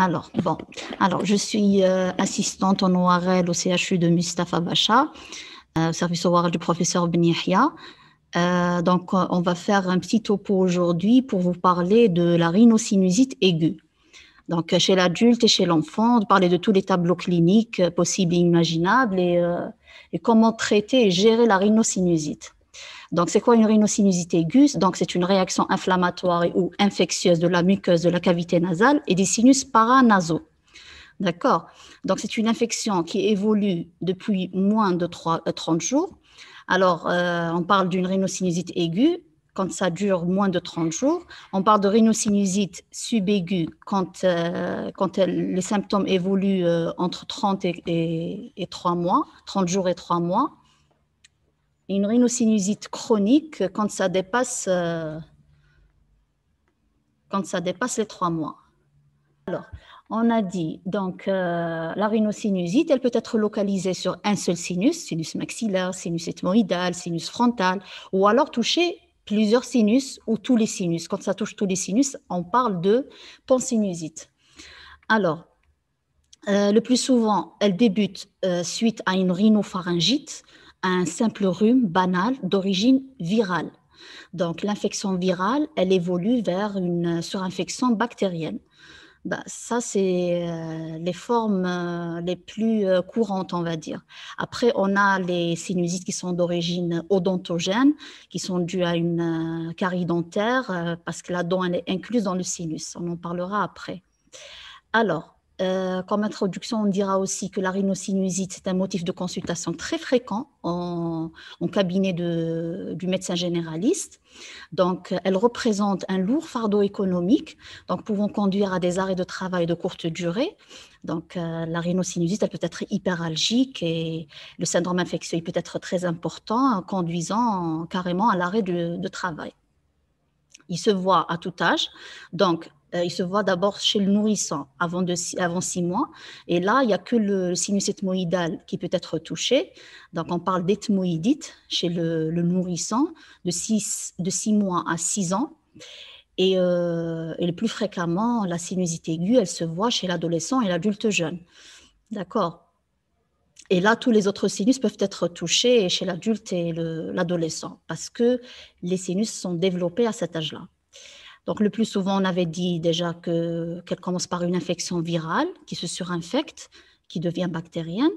Alors, bon, alors je suis euh, assistante en ORL au CHU de Mustafa Bacha, euh, au service ORL du professeur Ben euh, donc, on va faire un petit topo aujourd'hui pour vous parler de la rhinosinusite aiguë. Donc, chez l'adulte et chez l'enfant, parler de tous les tableaux cliniques possibles et imaginables et, et comment traiter et gérer la rhinosinusite. Donc, c'est quoi une rhinosinusite aiguë Donc, c'est une réaction inflammatoire ou infectieuse de la muqueuse de la cavité nasale et des sinus paranasaux. D'accord Donc, c'est une infection qui évolue depuis moins de 30 euh, jours. Alors, euh, on parle d'une rhinosinusite aiguë quand ça dure moins de 30 jours. On parle de rhinosinusite subaiguë quand, euh, les symptômes évoluent entre 30 et 3 mois, 30 jours et 3 mois une rhinosinusite chronique quand ça dépasse, euh, quand ça dépasse les trois mois. Alors, on a dit donc euh, la rhinosinusite, elle peut être localisée sur un seul sinus, sinus maxillaire, sinus ethmoïdal, sinus frontal, ou alors toucher plusieurs sinus ou tous les sinus. Quand ça touche tous les sinus, on parle de pansinusite. Alors, euh, le plus souvent, elle débute suite à une rhinopharyngite un simple rhume banal d'origine virale. Donc l'infection virale, elle évolue vers une surinfection bactérienne. Bah, ça, c'est euh, les formes euh, les plus euh, courantes, on va dire. Après, on a les sinusites qui sont d'origine odontogène, qui sont dues à une carie dentaire, parce que la dent, elle est incluse dans le sinus. On en parlera après. Alors, euh, comme introduction, on dira aussi que la rhinosinusite, c'est un motif de consultation très fréquent en, cabinet de, du médecin généraliste. Donc, elle représente un lourd fardeau économique, donc pouvant conduire à des arrêts de travail de courte durée. Donc, euh, la rhinosinusite, elle peut être hyperalgique et le syndrome infectieux peut être très important, conduisant carrément à l'arrêt de, de travail il se voit à tout âge. Donc, euh, il se voit d'abord chez le nourrissant avant, de, six mois. Et là, il n'y a que le sinus ethmoïdal qui peut être touché. Donc, on parle d'ethmoïdite chez le, nourrissant nourrisson de six, mois à six ans. Et, euh, et le plus fréquemment, la sinusite aiguë, elle se voit chez l'adolescent et l'adulte jeune. D'accord et là, tous les autres sinus peuvent être touchés chez l'adulte et l'adolescent, parce que les sinus sont développés à cet âge-là. Donc, le plus souvent, on avait dit déjà qu'elle commence par une infection virale qui se surinfecte, qui devient bactérienne.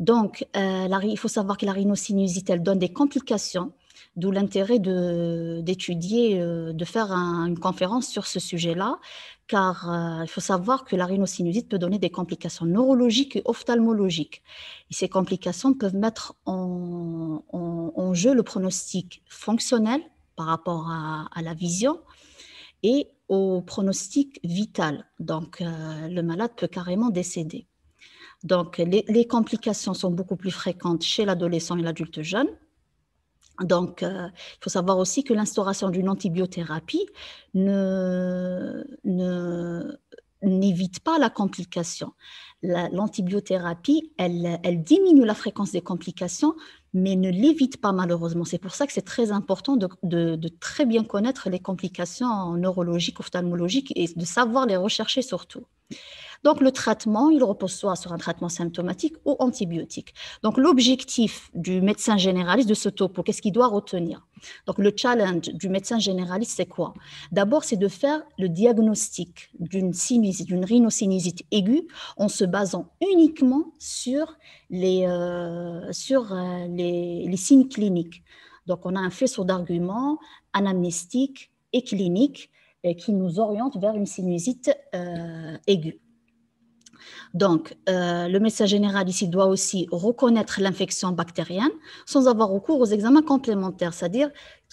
Donc, euh, il faut savoir que la rhinosinusite, elle donne des complications, d'où l'intérêt d'étudier, euh, de, faire une conférence sur ce sujet-là, car euh, il faut savoir que la rhinosinusite peut donner des complications neurologiques et ophtalmologiques. Et ces complications peuvent mettre en, jeu le pronostic fonctionnel par rapport à la vision, et au pronostic vital. Donc, euh, le malade peut carrément décéder. Donc, les, complications sont beaucoup plus fréquentes chez l'adolescent et l'adulte jeune. Donc, euh, il faut savoir aussi que l'instauration d'une antibiothérapie ne, n'évite pas la complication. l'antibiothérapie, elle, elle diminue la fréquence des complications, mais ne l'évite pas malheureusement. C'est pour ça que c'est très important de, très bien connaître les complications neurologiques, ophtalmologiques et de savoir les rechercher surtout. Donc le traitement, il repose soit sur un traitement symptomatique ou antibiotique. Donc l'objectif du médecin généraliste de ce topo, qu'est-ce qu'il doit retenir Donc le challenge du médecin généraliste, c'est quoi D'abord, c'est de faire le diagnostic d'une d'une aiguë en se basant uniquement sur les, euh, sur, euh, les, signes cliniques. Donc on a un faisceau d'arguments anamnestiques et cliniques qui nous oriente vers une sinusite euh, aiguë. Donc, euh, le médecin général ici doit aussi reconnaître l'infection bactérienne sans avoir recours aux examens complémentaires, c'est-à-dire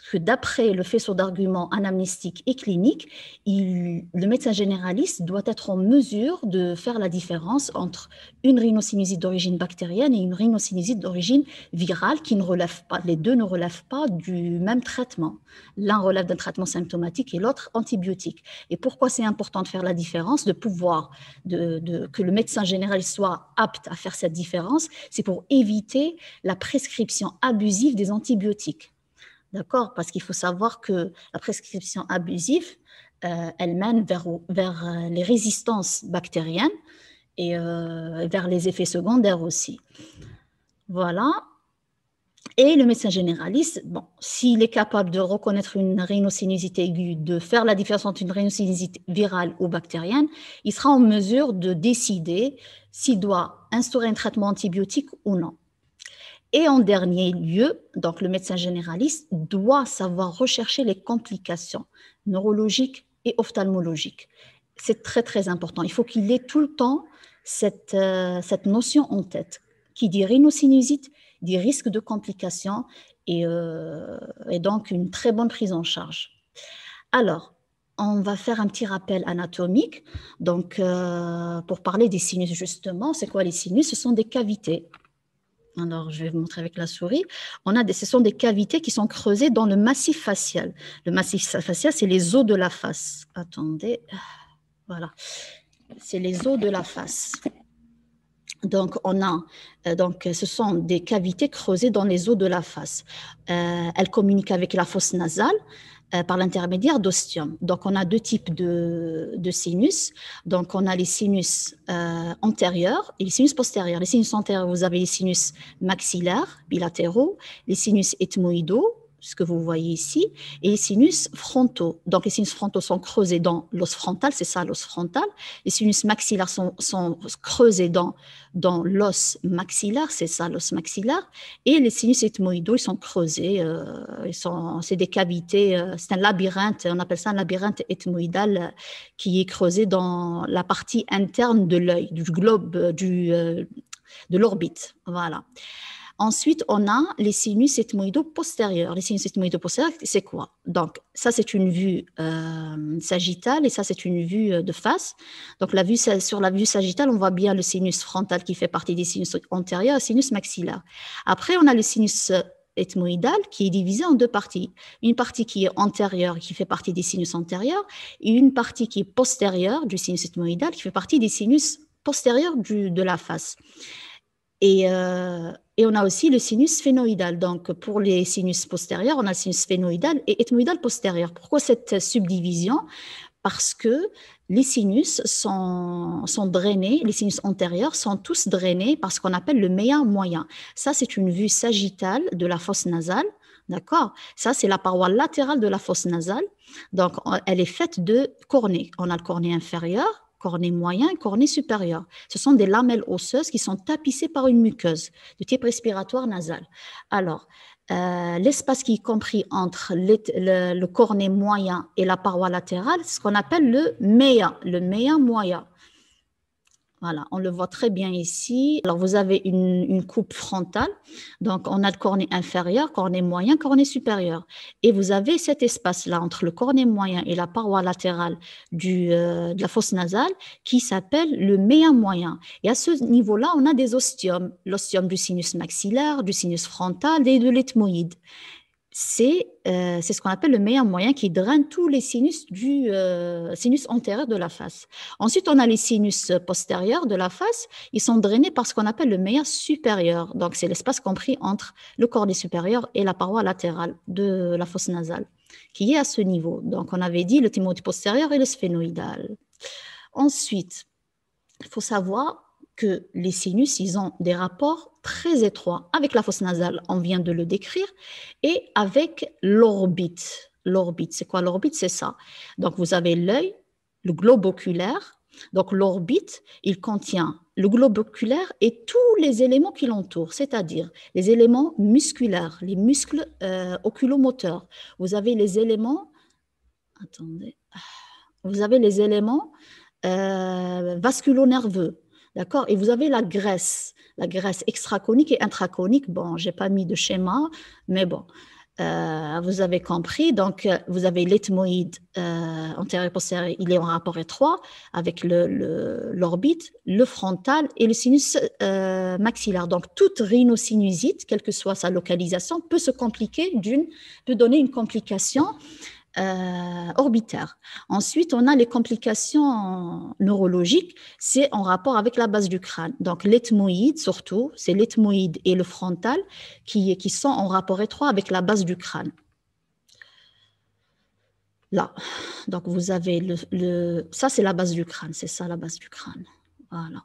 que d'après le faisceau d'arguments anamnistiques et cliniques, le médecin généraliste doit être en mesure de faire la différence entre une rhinosinusite d'origine bactérienne et une rhinosinusite d'origine virale qui ne relève pas, les deux ne relèvent pas du même traitement. L'un relève d'un traitement symptomatique et l'autre antibiotique. Et pourquoi c'est important de faire la différence, de pouvoir, que le médecin généraliste soit apte à faire cette différence, c'est pour éviter la prescription abusive des antibiotiques D'accord Parce qu'il faut savoir que la prescription abusive, euh, elle mène vers, euh, les résistances bactériennes et euh, vers les effets secondaires aussi. Voilà. Et le médecin généraliste, bon, s'il est capable de reconnaître une rhinosinusite aiguë, de faire la différence entre une rhinosinusite virale ou bactérienne, il sera en mesure de décider s'il doit instaurer un traitement antibiotique ou non. Et en dernier lieu, donc le médecin généraliste doit savoir rechercher les complications neurologiques et ophtalmologiques. C'est très très important. Il faut qu'il ait tout le temps cette, euh, cette notion en tête, qui dit sinusite dit risque de complications euh, et, donc une très bonne prise en charge. Alors, on va faire un petit rappel anatomique. Donc, euh, pour parler des sinus justement, c'est quoi les sinus Ce sont des cavités Hein, alors, je vais vous montrer avec la souris. On a ce sont des cavités qui sont creusées dans le massif facial. Le massif facial, c'est les os de la face. Attendez, voilà. C'est les os de la face. Donc, on a, euh, donc, ce sont des cavités creusées dans les os de la face. Euh, elles communiquent avec la fosse nasale. Euh, par l'intermédiaire d'ostium. Donc, on a deux types de, sinus. Donc, on a les sinus euh, antérieurs et les sinus postérieurs. Les sinus antérieurs, vous avez les sinus maxillaires, bilatéraux, les sinus ethmoïdaux, ce que vous voyez ici, et les sinus frontaux. Donc, les sinus frontaux sont creusés dans l'os frontal, c'est ça l'os frontal. Les sinus maxillaires sont, sont creusés dans, dans l'os maxillaire, c'est ça l'os maxillaire. Et les sinus ethmoïdaux, ils sont creusés, euh, ils sont, c'est des cavités, euh, c'est un labyrinthe, on appelle ça un labyrinthe ethmoïdal euh, qui est creusé dans la partie interne de l'œil, du globe, du, de l'orbite. Voilà. Ensuite, on a les sinus ethmoïdaux postérieurs. Les sinus ethmoïdaux postérieurs, c'est quoi Donc, ça, c'est une vue euh, sagittale et ça, c'est une vue euh, de face. Donc, la vue, sur la vue sagittale, on voit bien le sinus frontal qui fait partie des sinus antérieurs et sinus maxillaire. Après, on a le sinus ethmoïdal euh, qui est divisé en deux parties. Une partie qui est antérieure, qui fait partie des sinus antérieurs, et une partie qui est postérieure du sinus ethmoïdal, qui fait partie des sinus postérieurs du, de la face. Euh, et, on a aussi le sinus phénoïdal. Donc, pour les sinus postérieurs, on a le sinus phénoïdal et ethmoïdal postérieur. Pourquoi cette subdivision Parce que les sinus sont, drainés, les sinus antérieurs sont tous drainés par ce qu'on appelle le meilleur moyen. Ça, c'est une vue sagittale de la fosse nasale. D'accord Ça, c'est la paroi latérale de la fosse nasale. Donc, elle est faite de cornée. On a le cornée inférieur, cornet moyen et cornet supérieur. Ce sont des lamelles osseuses qui sont tapissées par une muqueuse de type respiratoire nasal. Alors, euh, l'espace qui est compris entre le, le, cornet moyen et la paroi latérale, c'est ce qu'on appelle le méa, le méa moyen. Voilà, on le voit très bien ici. Alors, vous avez une, coupe frontale. Donc, on a le cornet inférieur, cornet moyen, cornet supérieur. Et vous avez cet espace-là entre le cornet moyen et la paroi latérale euh, de la fosse nasale qui s'appelle le méa moyen. Et à ce niveau-là, on a des ostiums, l'ostium du sinus maxillaire, du sinus frontal et de l'ethmoïde c'est euh, c'est ce qu'on appelle le meilleur moyen qui draine tous les sinus du euh, sinus antérieur de la face. Ensuite, on a les sinus postérieurs de la face. Ils sont drainés par ce qu'on appelle le meilleur supérieur. Donc, c'est l'espace compris entre le des supérieur et la paroi latérale de la fosse nasale, qui est à ce niveau. Donc, on avait dit le thymoïde postérieur et le sphénoïdal. Ensuite, il faut savoir que les sinus, ils ont des rapports très étroits avec la fosse nasale, on vient de le décrire, et avec l'orbite. L'orbite, c'est quoi l'orbite C'est ça. Donc vous avez l'œil, le globe oculaire. Donc l'orbite, il contient le globe oculaire et tous les éléments qui l'entourent, c'est-à-dire les éléments musculaires, les muscles euh, oculomoteurs. Vous avez les éléments, attendez, ah, vous avez les éléments euh, D'accord Et vous avez la graisse, la graisse extraconique et intraconique. Bon, j'ai pas mis de schéma, mais bon, euh, vous avez compris. Donc, euh, vous avez l'ethmoïde. euh, et il est en rapport étroit avec l'orbite, le, l'orbite, le, frontal et le sinus euh, maxillaire. Donc, toute rhinosinusite, quelle que soit sa localisation, peut se compliquer d'une, peut donner une complication euh, orbitaire. Ensuite, on a les complications neurologiques, c'est en rapport avec la base du crâne. Donc, l'ethmoïde surtout, c'est l'ethmoïde et le frontal qui, qui sont en rapport étroit avec la base du crâne. Là, donc vous avez le ça, c'est la base du crâne, c'est ça la base du crâne. Voilà.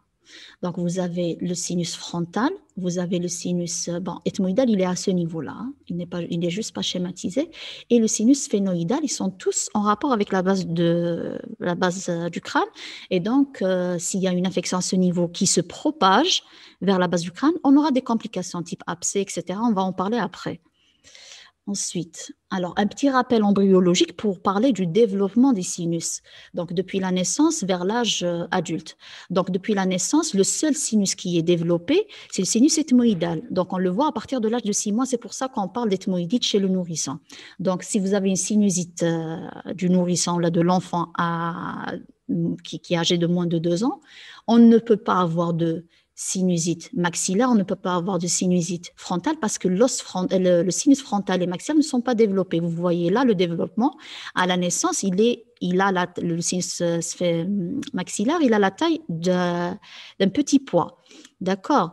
Donc, vous avez le sinus frontal, vous avez le sinus euh, bon, ethmoïdal, il est à ce niveau-là, hein. il n'est juste pas schématisé, et le sinus phénoïdal, ils sont tous en rapport avec la base de la base euh, du crâne, et donc euh, s'il y a une infection à ce niveau qui se propage vers la base du crâne, on aura des complications type abcès, etc. On va en parler après. Ensuite, alors un petit rappel embryologique pour parler du développement des sinus. Donc depuis la naissance vers l'âge euh, adulte. Donc depuis la naissance, le seul sinus qui est développé, c'est le sinus ethmoïdal. Donc on le voit à partir de l'âge de 6 mois, c'est pour ça qu'on parle d'ethmoïdite chez le nourrisson. Donc si vous avez une sinusite euh, du nourrisson de l'enfant qui, qui, est âgé de moins de 2 ans, on ne peut pas avoir de sinusite maxillaire, on ne peut pas avoir de sinusite frontale parce que l'os le, sinus frontal et maxillaire ne sont pas développés. Vous voyez là le développement à la naissance, il est, il a le sinus euh, maxillaire, il a la taille d'un petit poids, d'accord.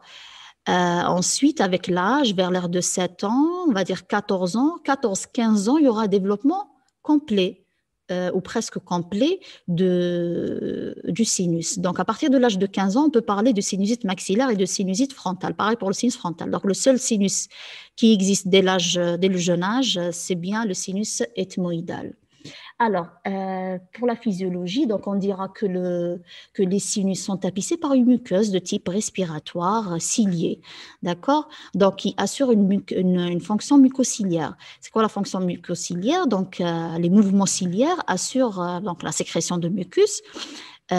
Euh, ensuite, avec l'âge, vers l'ère de 7 ans, on va dire 14 ans, 14-15 ans, il y aura développement complet euh, ou presque complet de, du sinus. Donc, à partir de l'âge de 15 ans, on peut parler de sinusite maxillaire et de sinusite frontale. Pareil pour le sinus frontal. Donc, le seul sinus qui existe dès, euh, dès le jeune âge, euh, c'est bien le sinus ethmoïdal. Alors, euh, pour la physiologie, donc on dira que, les sinus sont tapissés par une muqueuse de type respiratoire euh, ciliée, d'accord Donc, qui assure une, fonction mucociliaire. C'est quoi la fonction mucociliaire Donc, euh, les mouvements ciliaires assurent donc, la sécrétion de mucus et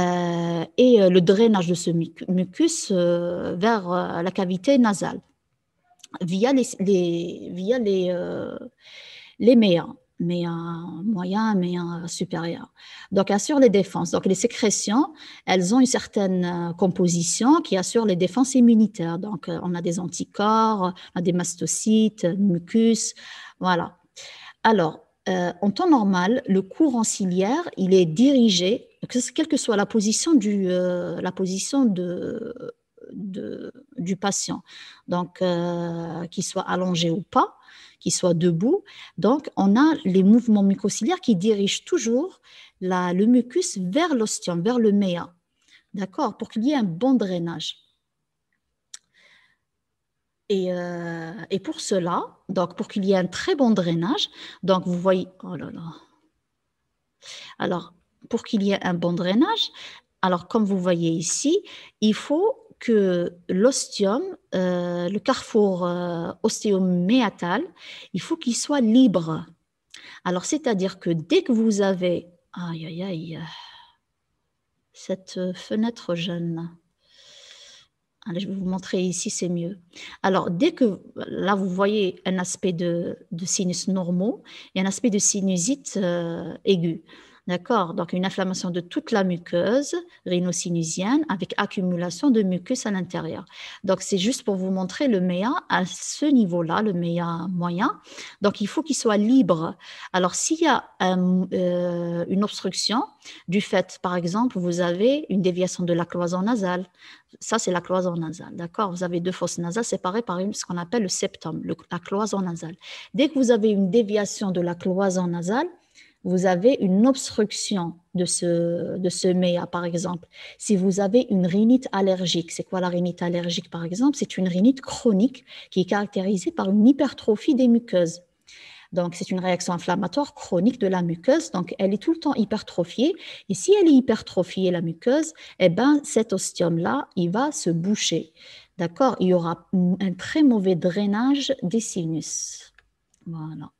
le drainage de ce mucus vers la cavité nasale via les, via les, les méas mais un moyen, mais un supérieur. Donc, assure les défenses. Donc, les sécrétions, elles ont une certaine euh, composition qui assure les défenses immunitaires. Donc, euh, on a des anticorps, on a des mastocytes, euh, mucus, voilà. Alors, en temps normal, le courant ciliaire, il est dirigé, quelle que soit la position du, la position du patient, donc qu'il soit allongé ou pas, qui soit debout. Donc, on a les mouvements mucociliaires qui dirigent toujours le mucus vers l'ostium, vers le méa. D'accord Pour qu'il y ait un bon drainage. Euh, et, pour cela, donc pour qu'il y ait un très bon drainage, donc vous voyez, oh là Alors, pour qu'il y ait un bon drainage, alors comme vous voyez ici, il faut que l'ostium, euh, le carrefour euh, il faut qu'il soit libre. Alors, c'est-à-dire que dès que vous avez. Aïe, aïe, aïe. Cette fenêtre jeune. Allez, je vais vous montrer ici, c'est mieux. Alors, dès que là, vous voyez un aspect de, sinus normaux et un aspect de sinusite euh, aiguë. D'accord Donc, une inflammation de toute la muqueuse rhino-sinusienne avec accumulation de mucus à l'intérieur. Donc, c'est juste pour vous montrer le MEA à ce niveau-là, le MEA moyen. Donc, il faut qu'il soit libre. Alors, s'il y a euh, une obstruction, du fait, par exemple, vous avez une déviation de la cloison nasale. Ça, c'est la cloison nasale, d'accord Vous avez deux fosses nasales séparées par ce qu'on appelle le septum, la cloison nasale. Dès que vous avez une déviation de la cloison nasale, vous avez une obstruction de ce, de ce méa, par exemple. Si vous avez une rhinite allergique, c'est quoi la rhinite allergique, par exemple C'est une rhinite chronique qui est caractérisée par une hypertrophie des muqueuses. Donc, c'est une réaction inflammatoire chronique de la muqueuse. Donc, elle est tout le temps hypertrophiée. Et si elle est hypertrophiée, la muqueuse, eh ben, cet ostium-là, il va se boucher. D'accord Il y aura un très mauvais drainage des sinus. Voilà.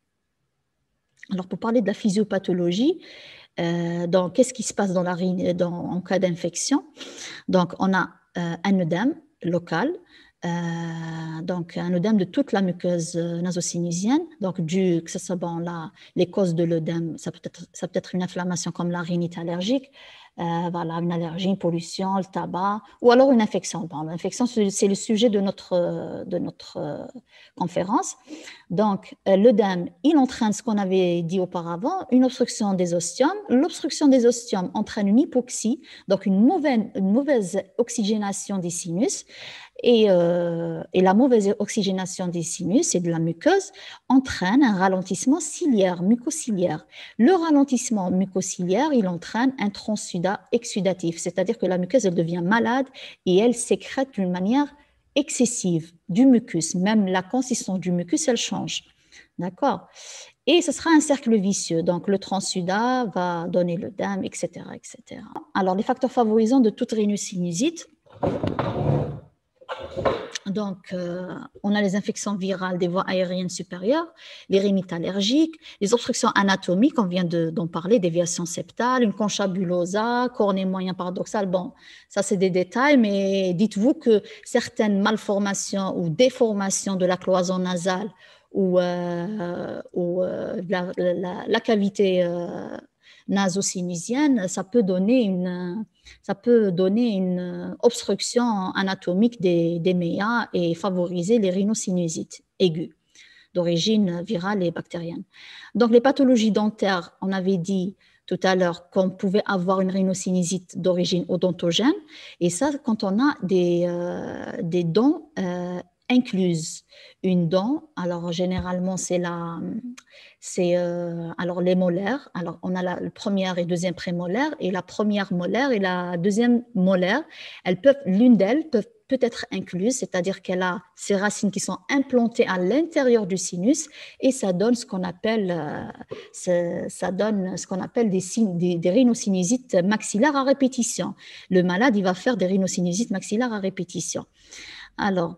Alors, pour parler de la physiopathologie, euh, donc, qu'est-ce qui se passe dans la en cas d'infection Donc, on a euh, un œdème local, euh, donc un œdème de toute la muqueuse nasocinésienne Donc, du, que là, les causes de l'œdème, ça peut, être, ça peut être une inflammation comme la rhinite allergique, euh, une allergie, une pollution, le tabac, ou alors une infection. Bon, l'infection, c'est le sujet de notre, euh, de notre euh, conférence. Donc, l'œdème, il entraîne ce qu'on avait dit auparavant, une obstruction des ostiums. L'obstruction des ostiums entraîne une hypoxie, donc une mauvaise, une mauvaise oxygénation des sinus. Euh, et, la mauvaise oxygénation des sinus et de la muqueuse entraîne un ralentissement ciliaire, mucociliaire. Le ralentissement mucociliaire, il entraîne un transsudat exsudatif, c'est-à-dire que la muqueuse, elle devient malade et elle sécrète d'une manière excessive du mucus. Même la consistance du mucus, elle change. D'accord Et ce sera un cercle vicieux. Donc, le transsudat va donner le dème, etc., etc. Alors, les facteurs favorisants de toute rénus sinusite donc, euh, on a les infections virales des voies aériennes supérieures, les rhinites allergiques, les obstructions anatomiques, on vient d'en parler, déviation septale, une conchabulosa, cornée moyen paradoxale. Bon, ça c'est des détails, mais dites-vous que certaines malformations ou déformations de la cloison nasale ou, euh, euh, la, cavité naso ça peut donner une, ça peut donner une obstruction anatomique des, des méas et favoriser les rhinosinusites aiguës d'origine virale et bactérienne. Donc les pathologies dentaires, on avait dit tout à l'heure qu'on pouvait avoir une rhinosinusite d'origine odontogène, et ça quand on a des, euh, des dents euh, incluse une dent. Alors généralement c'est la, c'est euh, alors les molaires. Alors on a la, première et deuxième prémolaire et la première molaire et la deuxième molaire. Elles peuvent, l'une d'elles peut, peut être incluse, c'est-à-dire qu'elle a ses racines qui sont implantées à l'intérieur du sinus et ça donne ce qu'on appelle, euh, ça, donne ce qu'on appelle des, des, des maxillaires à répétition. Le malade il va faire des rhinosinusites maxillaires à répétition. Alors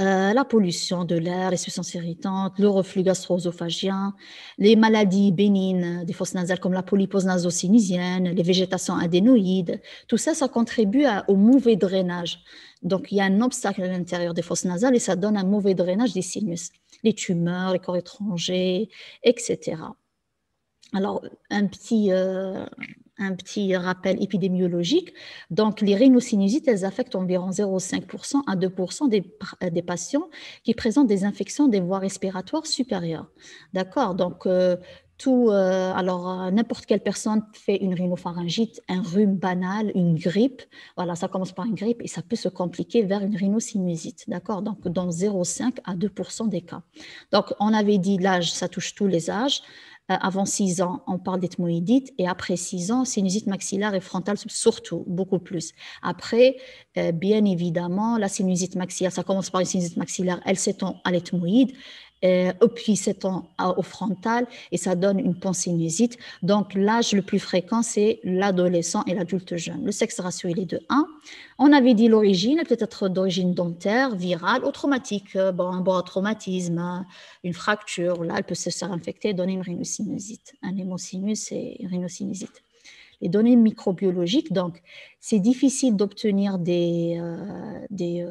euh, la pollution de l'air, les substances irritantes, le reflux gastro-œsophagien, les maladies bénignes des fosses nasales comme la polypose naso-sinusienne, les végétations adénoïdes, tout ça, ça contribue au mauvais drainage. Donc, il y a un obstacle à l'intérieur des fosses nasales et ça donne un mauvais drainage des sinus, les tumeurs, les corps étrangers, etc. Alors, un petit, euh, un petit rappel épidémiologique. Donc, les rhinosinusites, elles affectent environ 0,5% à 2% euh, des, patients qui présentent des infections des voies respiratoires supérieures. D'accord Donc, euh, tout, euh, alors n'importe quelle personne fait une rhinopharyngite, un rhume banal, une grippe. Voilà, ça commence par une grippe et ça peut se compliquer vers une rhinosinusite, d'accord Donc, dans 0,5 à 2% des cas. Donc, on avait dit l'âge, ça touche tous les âges. Euh, avant 6 ans, on parle d'ethmoïdite et après 6 ans, sinusite maxillaire et frontale surtout, beaucoup plus. Après, euh, bien évidemment, la sinusite maxillaire, ça commence par une sinusite maxillaire, elle s'étend à l'ethmoïde euh, et puis c'est au frontal et ça donne une pansinusite. Donc l'âge le plus fréquent, c'est l'adolescent et l'adulte jeune. Le sexe ratio, il est de 1. On avait dit l'origine, peut-être d'origine dentaire, virale ou traumatique. Euh, bon, un bon traumatisme, euh, une fracture, là, elle peut se faire et donner une rhinosinusite. Un hémosinus et une rhinosinusite les données microbiologiques. Donc, c'est difficile d'obtenir des, euh, des,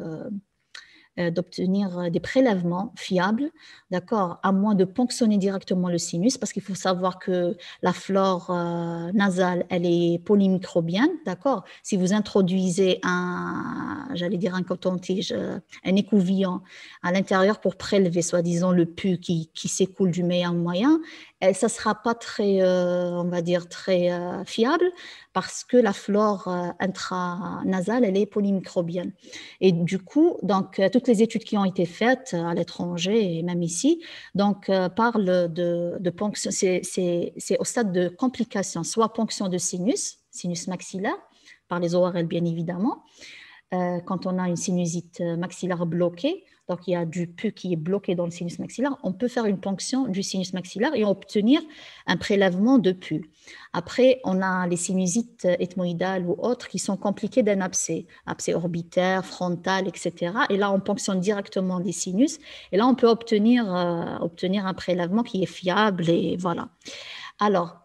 euh, d'obtenir euh, des prélèvements fiables, d'accord, à moins de ponctionner directement le sinus, parce qu'il faut savoir que la flore euh, nasale, elle est polymicrobienne, d'accord. Si vous introduisez un, j'allais dire un coton-tige, un écouvillon à l'intérieur pour prélever, soi-disant, le pus qui, qui s'écoule du meilleur moyen, euh, ça ne sera pas très, euh, on va dire, très euh, fiable parce que la flore intranasale, elle est polymicrobienne. Et du coup, donc, toutes les études qui ont été faites à l'étranger et même ici, donc, parlent de, de ponction, c'est au stade de complication, soit ponction de sinus, sinus maxillaire, par les ORL bien évidemment, quand on a une sinusite maxillaire bloquée, qu'il y a du pus qui est bloqué dans le sinus maxillaire, on peut faire une ponction du sinus maxillaire et obtenir un prélèvement de pus. Après, on a les sinusites ethmoïdales ou autres qui sont compliquées d'un abcès, abcès orbitaire, frontal, etc. Et là, on ponctionne directement les sinus et là, on peut obtenir, euh, obtenir un prélèvement qui est fiable et voilà. Alors,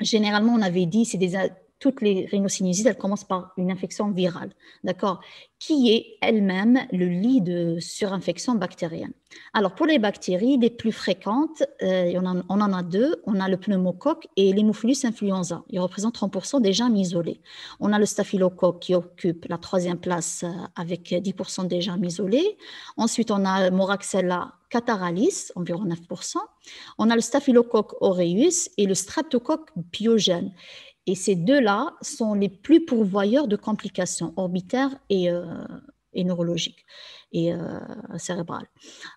généralement, on avait dit, c'est des toutes les rhinosinusites, elles commencent par une infection virale, d'accord, qui est elle-même le lit de surinfection bactérienne. Alors, pour les bactéries les plus fréquentes, euh, on, en, a deux. On a le pneumocoque et l'hémophilus influenza. Ils représentent 30% des germes isolés. On a le staphylocoque qui occupe la troisième place euh, avec 10% des germes isolés. Ensuite, on a Moraxella cataralis, environ 9%. On a le staphylocoque aureus et le streptocoque pyogène. Et ces deux-là sont les plus pourvoyeurs de complications orbitaires et, euh, neurologiques et euh, cérébrales.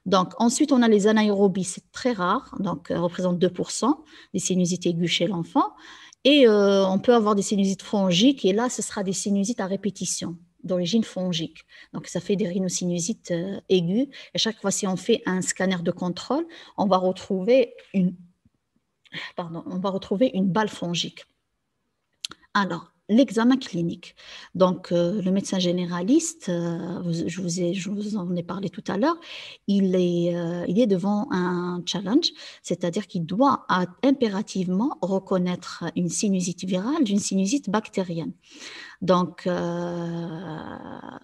Donc, ensuite, on a les anaérobies, c'est très rare, donc euh, représente 2% des sinusites aiguës chez l'enfant. Et on peut avoir des sinusites fongiques, et là, ce sera des sinusites à répétition d'origine fongique. Donc, ça fait des rhinosinusites aiguës. Et chaque fois, si on fait un scanner de contrôle, on va retrouver une, pardon, on va retrouver une balle fongique. Alors, l'examen clinique. Donc, euh, le médecin généraliste, euh, je, vous ai, en ai parlé tout à l'heure, il, est, euh, devant un challenge, c'est-à-dire qu'il doit impérativement reconnaître une sinusite virale d'une sinusite bactérienne. Donc, voilà.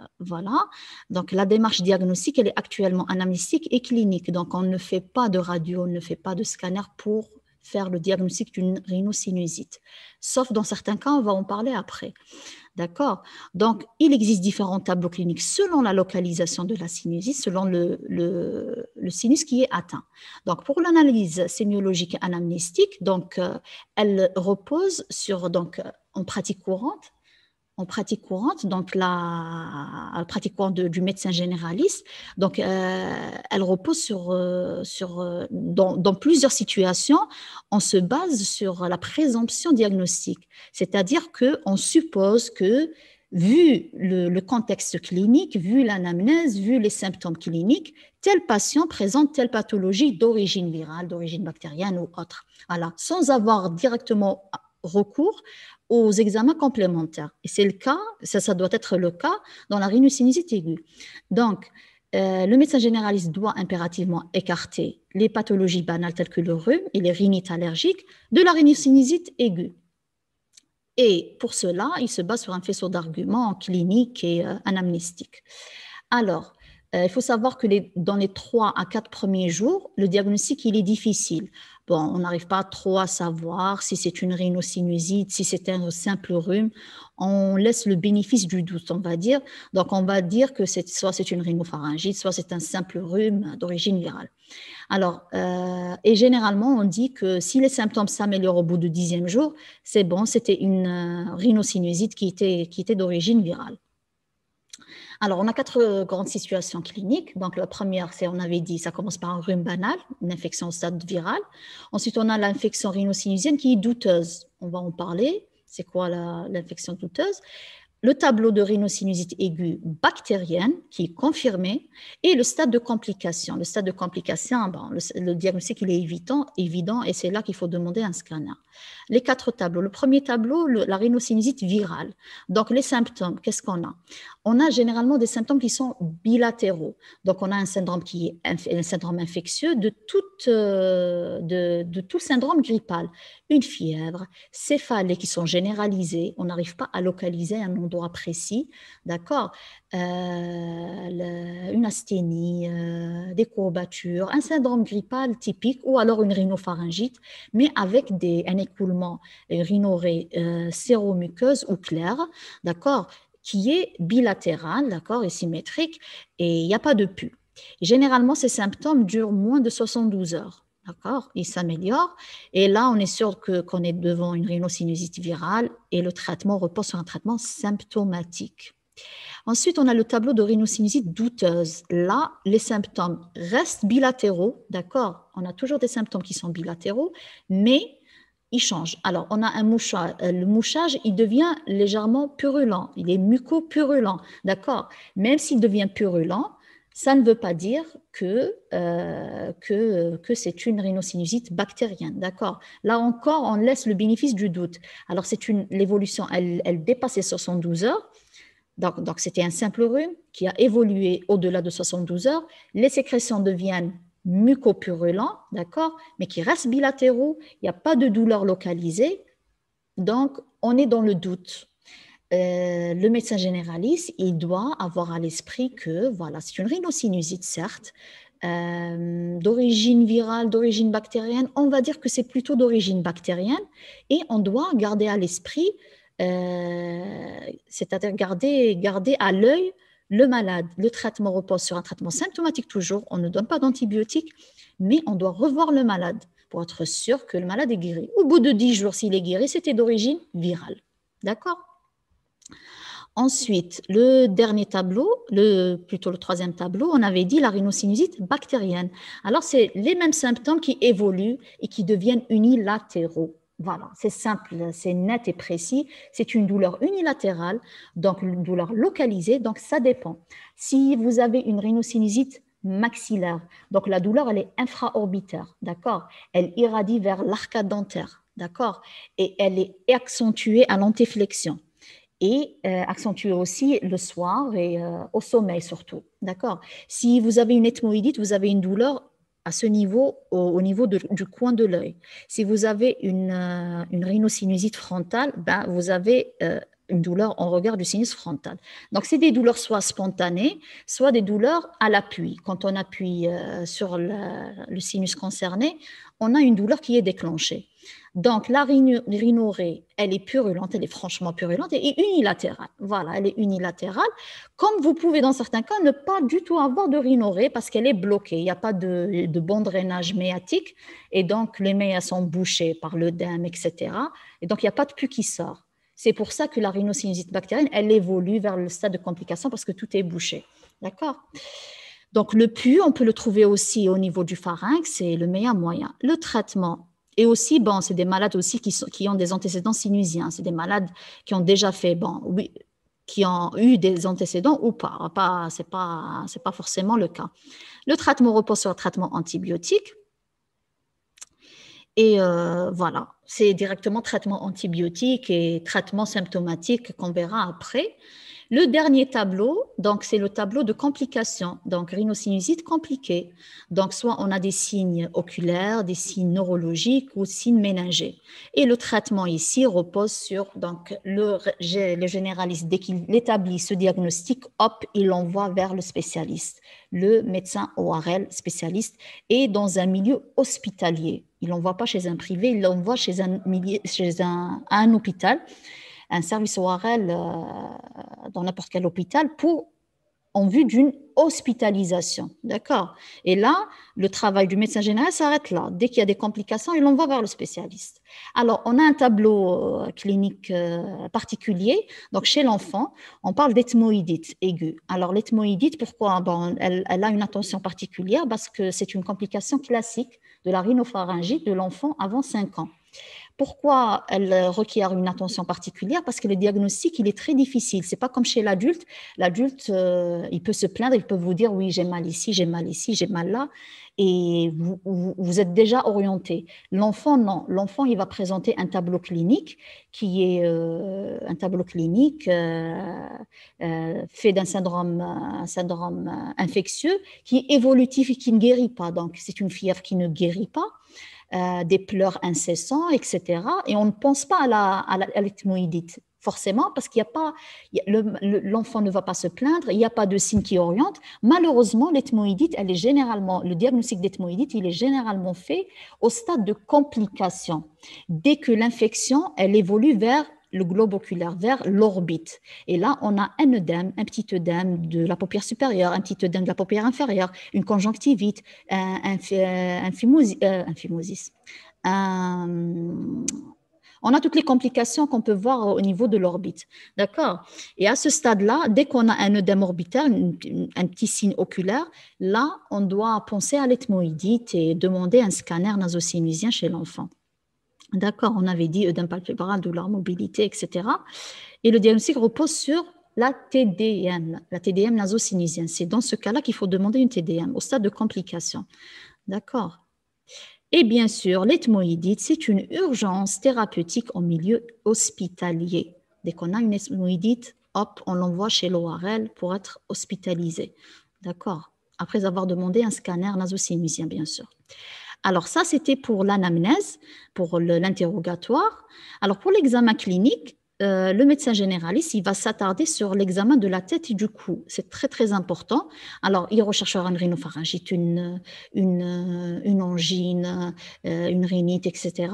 Donc, la démarche diagnostique, elle est actuellement anamnestique et clinique. Donc, on ne fait pas de radio, on ne fait pas de scanner pour faire le diagnostic d'une rhinosinusite, Sauf dans certains cas, on va en parler après. D'accord Donc, il existe différents tableaux cliniques selon la localisation de la sinusite, selon le, sinus qui est atteint. Donc, pour l'analyse sémiologique et anamnestique, donc, euh, elle repose sur, donc, euh, en pratique courante, en pratique courante, donc la, pratique courante du médecin généraliste, donc euh, elle repose sur, euh, sur euh, dans, plusieurs situations, on se base sur la présomption diagnostique, c'est-à-dire que on suppose que vu le, contexte clinique, vu l'anamnèse, vu les symptômes cliniques, tel patient présente telle pathologie d'origine virale, d'origine bactérienne ou autre. Voilà, sans avoir directement recours aux examens complémentaires. Et c'est le cas, ça, doit être le cas dans la rhinocinésite aiguë. Donc, euh, le médecin généraliste doit impérativement écarter les pathologies banales telles que le rhume et les rhinites allergiques de la rhinocinésite aiguë. Et pour cela, il se base sur un faisceau d'arguments cliniques et euh, anamnestiques. Alors, euh, il faut savoir que les, dans les trois à quatre premiers jours, le diagnostic il est difficile on n'arrive pas trop à savoir si c'est une rhinosinusite, si c'est un simple rhume. On laisse le bénéfice du doute, on va dire. Donc, on va dire que soit c'est une rhinopharyngite, soit c'est un simple rhume d'origine virale. Alors, euh, et généralement, on dit que si les symptômes s'améliorent au bout du dixième jour, c'est bon, c'était une euh, rhinosinusite qui était, qui était d'origine virale. Alors, on a quatre euh, grandes situations cliniques. Donc, la première, c'est, on avait dit, ça commence par un rhume banal, une infection au stade viral. Ensuite, on a l'infection rhinosinusienne qui est douteuse. On va en parler. C'est quoi l'infection douteuse le tableau de rhinosinusite aiguë bactérienne qui est confirmé et le stade de complication. Le stade de complication, ben, le, diagnostic il est évident et c'est là qu'il faut demander un scanner. Les quatre tableaux. Le premier tableau, la rhinocynusite virale. Donc, les symptômes, qu'est-ce qu'on a On a généralement des symptômes qui sont bilatéraux. Donc, on a un syndrome qui est un syndrome infectieux de, toute, euh, de, de tout syndrome grippal. Une fièvre, céphalées qui sont généralisées. On n'arrive pas à localiser un endroit précis. D'accord euh, une asthénie, euh, des courbatures, un syndrome grippal typique ou alors une rhinopharyngite, mais avec des, un écoulement euh, rhinoré euh, séromuqueuse ou clair, d'accord, qui est bilatéral, d'accord, et symétrique, et il n'y a pas de pu. Généralement, ces symptômes durent moins de 72 heures. D'accord Il s'améliore. Et là, on est sûr qu'on est devant une rhinosinusite virale et le traitement repose sur un traitement symptomatique. Ensuite, on a le tableau de rhinosinusite douteuse. Là, les symptômes restent bilatéraux, d'accord On a toujours des symptômes qui sont bilatéraux, mais ils changent. Alors, on a un mouchage. Euh, le mouchage, il devient légèrement purulent. Il est muco-purulent, d'accord Même s'il devient purulent, ça ne veut pas dire que, euh, c'est une rhinosinusite bactérienne, d'accord Là encore, on laisse le bénéfice du doute. Alors, c'est une l'évolution, elle, elle dépassait 72 heures. Donc, c'était un simple rhume qui a évolué au-delà de 72 heures. Les sécrétions deviennent mucopurulents, d'accord, mais qui restent bilatéraux. Il n'y a pas de douleur localisée. Donc, on est dans le doute. Euh, le médecin généraliste, il doit avoir à l'esprit que, voilà, c'est une rhinosinusite, certes, euh, d'origine virale, d'origine bactérienne. On va dire que c'est plutôt d'origine bactérienne et on doit garder à l'esprit euh, c'est-à-dire garder, à l'œil le malade. Le traitement repose sur un traitement symptomatique toujours. On ne donne pas d'antibiotiques, mais on doit revoir le malade pour être sûr que le malade est guéri. Au bout de dix jours, s'il est guéri, c'était d'origine virale. D'accord Ensuite, le dernier tableau, plutôt le troisième tableau, on avait dit la rhinocinusite bactérienne. Alors, c'est les mêmes symptômes qui évoluent et qui deviennent unilatéraux. Voilà, c'est simple, c'est net et précis. C'est une douleur unilatérale, donc une douleur localisée, donc ça dépend. Si vous avez une rhinocynésite maxillaire, donc la douleur, elle est infraorbitaire, d'accord Elle irradie vers l'arcade dentaire, d'accord Et elle est accentuée à l'antéflexion et euh, accentuée aussi le soir et euh, au sommeil surtout, d'accord Si vous avez une ethmoïdite, vous avez une douleur à ce niveau, au, niveau du coin de l'œil. Si vous avez une, euh, une rhinosinusite frontale, ben, vous avez euh, une douleur en regard du sinus frontal. Donc, c'est des douleurs soit spontanées, soit des douleurs à l'appui. Quand on appuie euh, sur le sinus concerné, on a une douleur qui est déclenchée. Donc, la rhinorée, elle est purulente, elle est franchement purulente et unilatérale. Voilà, elle est unilatérale. Comme vous pouvez, dans certains cas, ne pas du tout avoir de rhinorée parce qu'elle est bloquée. Il n'y a pas de, bon drainage méatique et donc les méas sont bouchés par l'œdème, etc. Et donc, il n'y a pas de pus qui sort. C'est pour ça que la rhinosinusite bactérienne, elle évolue vers le stade de complication parce que tout est bouché. D'accord donc le pus, on peut le trouver aussi au niveau du pharynx, c'est le meilleur moyen. Le traitement, et aussi, bon, c'est des malades aussi qui, ont des antécédents sinusiens. C'est des malades qui ont déjà fait, bon, qui ont eu des antécédents ou pas. pas ce n'est pas, pas, forcément le cas. Le traitement repose sur un traitement antibiotique. Et euh, voilà, c'est directement traitement antibiotique et traitement symptomatique qu'on verra après. Le dernier tableau, donc c'est le tableau de complications, donc rhinosinusite compliquée. Donc soit on a des signes oculaires, des signes neurologiques ou signes méningés. Et le traitement ici repose sur donc le, généraliste dès qu'il établit ce diagnostic, hop, il l'envoie vers le spécialiste, le médecin ORL spécialiste et dans un milieu hospitalier. Il l'envoie pas chez un privé, il l'envoie chez un chez un hôpital un service ORL euh, dans n'importe quel hôpital pour en vue d'une hospitalisation. D'accord Et là, le travail du médecin général s'arrête là. Dès qu'il y a des complications, il l'envoie vers le spécialiste. Alors, on a un tableau euh, clinique euh, particulier. Donc, chez l'enfant, on parle d'ethmoïdite aiguë. Alors, l'ethmoïdite, pourquoi bon, elle, elle, a une attention particulière parce que c'est une complication classique de la rhinopharyngite de l'enfant avant 5 ans. Pourquoi elle euh, requiert une attention particulière Parce que le diagnostic, il est très difficile. C'est pas comme chez l'adulte. L'adulte, euh, il peut se plaindre, il peut vous dire oui, j'ai mal ici, j'ai mal ici, j'ai mal là, et vous, êtes déjà orienté. L'enfant, non. L'enfant, il va présenter un tableau clinique qui est euh, un tableau clinique fait d'un syndrome, un syndrome infectieux qui est évolutif et qui ne guérit pas. Donc, c'est une fièvre qui ne guérit pas. Euh, des pleurs incessants, etc. Et on ne pense pas à la, forcément, parce qu'il n'y a pas, l'enfant ne va pas se plaindre, il n'y a pas de signe qui oriente. Malheureusement, l'ethmoïdite, elle est généralement, le diagnostic d'ethmoïdite, il est généralement fait au stade de complication, dès que l'infection, elle évolue vers le globe oculaire vers l'orbite. Et là, on a un œdème, un petit œdème de la paupière supérieure, un petit œdème de la paupière inférieure, une conjonctivite, un, euh, euh, phimosis, euh, on a toutes les complications qu'on peut voir au niveau de l'orbite. D'accord Et à ce stade-là, dès qu'on a un œdème orbitaire, un petit signe oculaire, là, on doit penser à l'ethmoïdite et demander un scanner nasosinusien chez l'enfant. D'accord, on avait dit œdème euh, palpébral, douleur, mobilité, etc. Et le diagnostic repose sur la TDM, la TDM nasosinusienne. C'est dans ce cas-là qu'il faut demander une TDM au stade de complication. D'accord et bien sûr, l'ethmoïdite, c'est une urgence thérapeutique au milieu hospitalier. Dès qu'on a une ethmoïdite, hop, on l'envoie chez l'ORL pour être hospitalisé. D'accord Après avoir demandé un scanner nasosinusien, bien sûr. Alors ça, c'était pour l'anamnèse, pour l'interrogatoire. Alors pour l'examen clinique, euh, le médecin généraliste, il va s'attarder sur l'examen de la tête et du cou. C'est très, très important. Alors, il recherchera une rhinopharyngite, une, une, angine, euh, une rhinite, etc.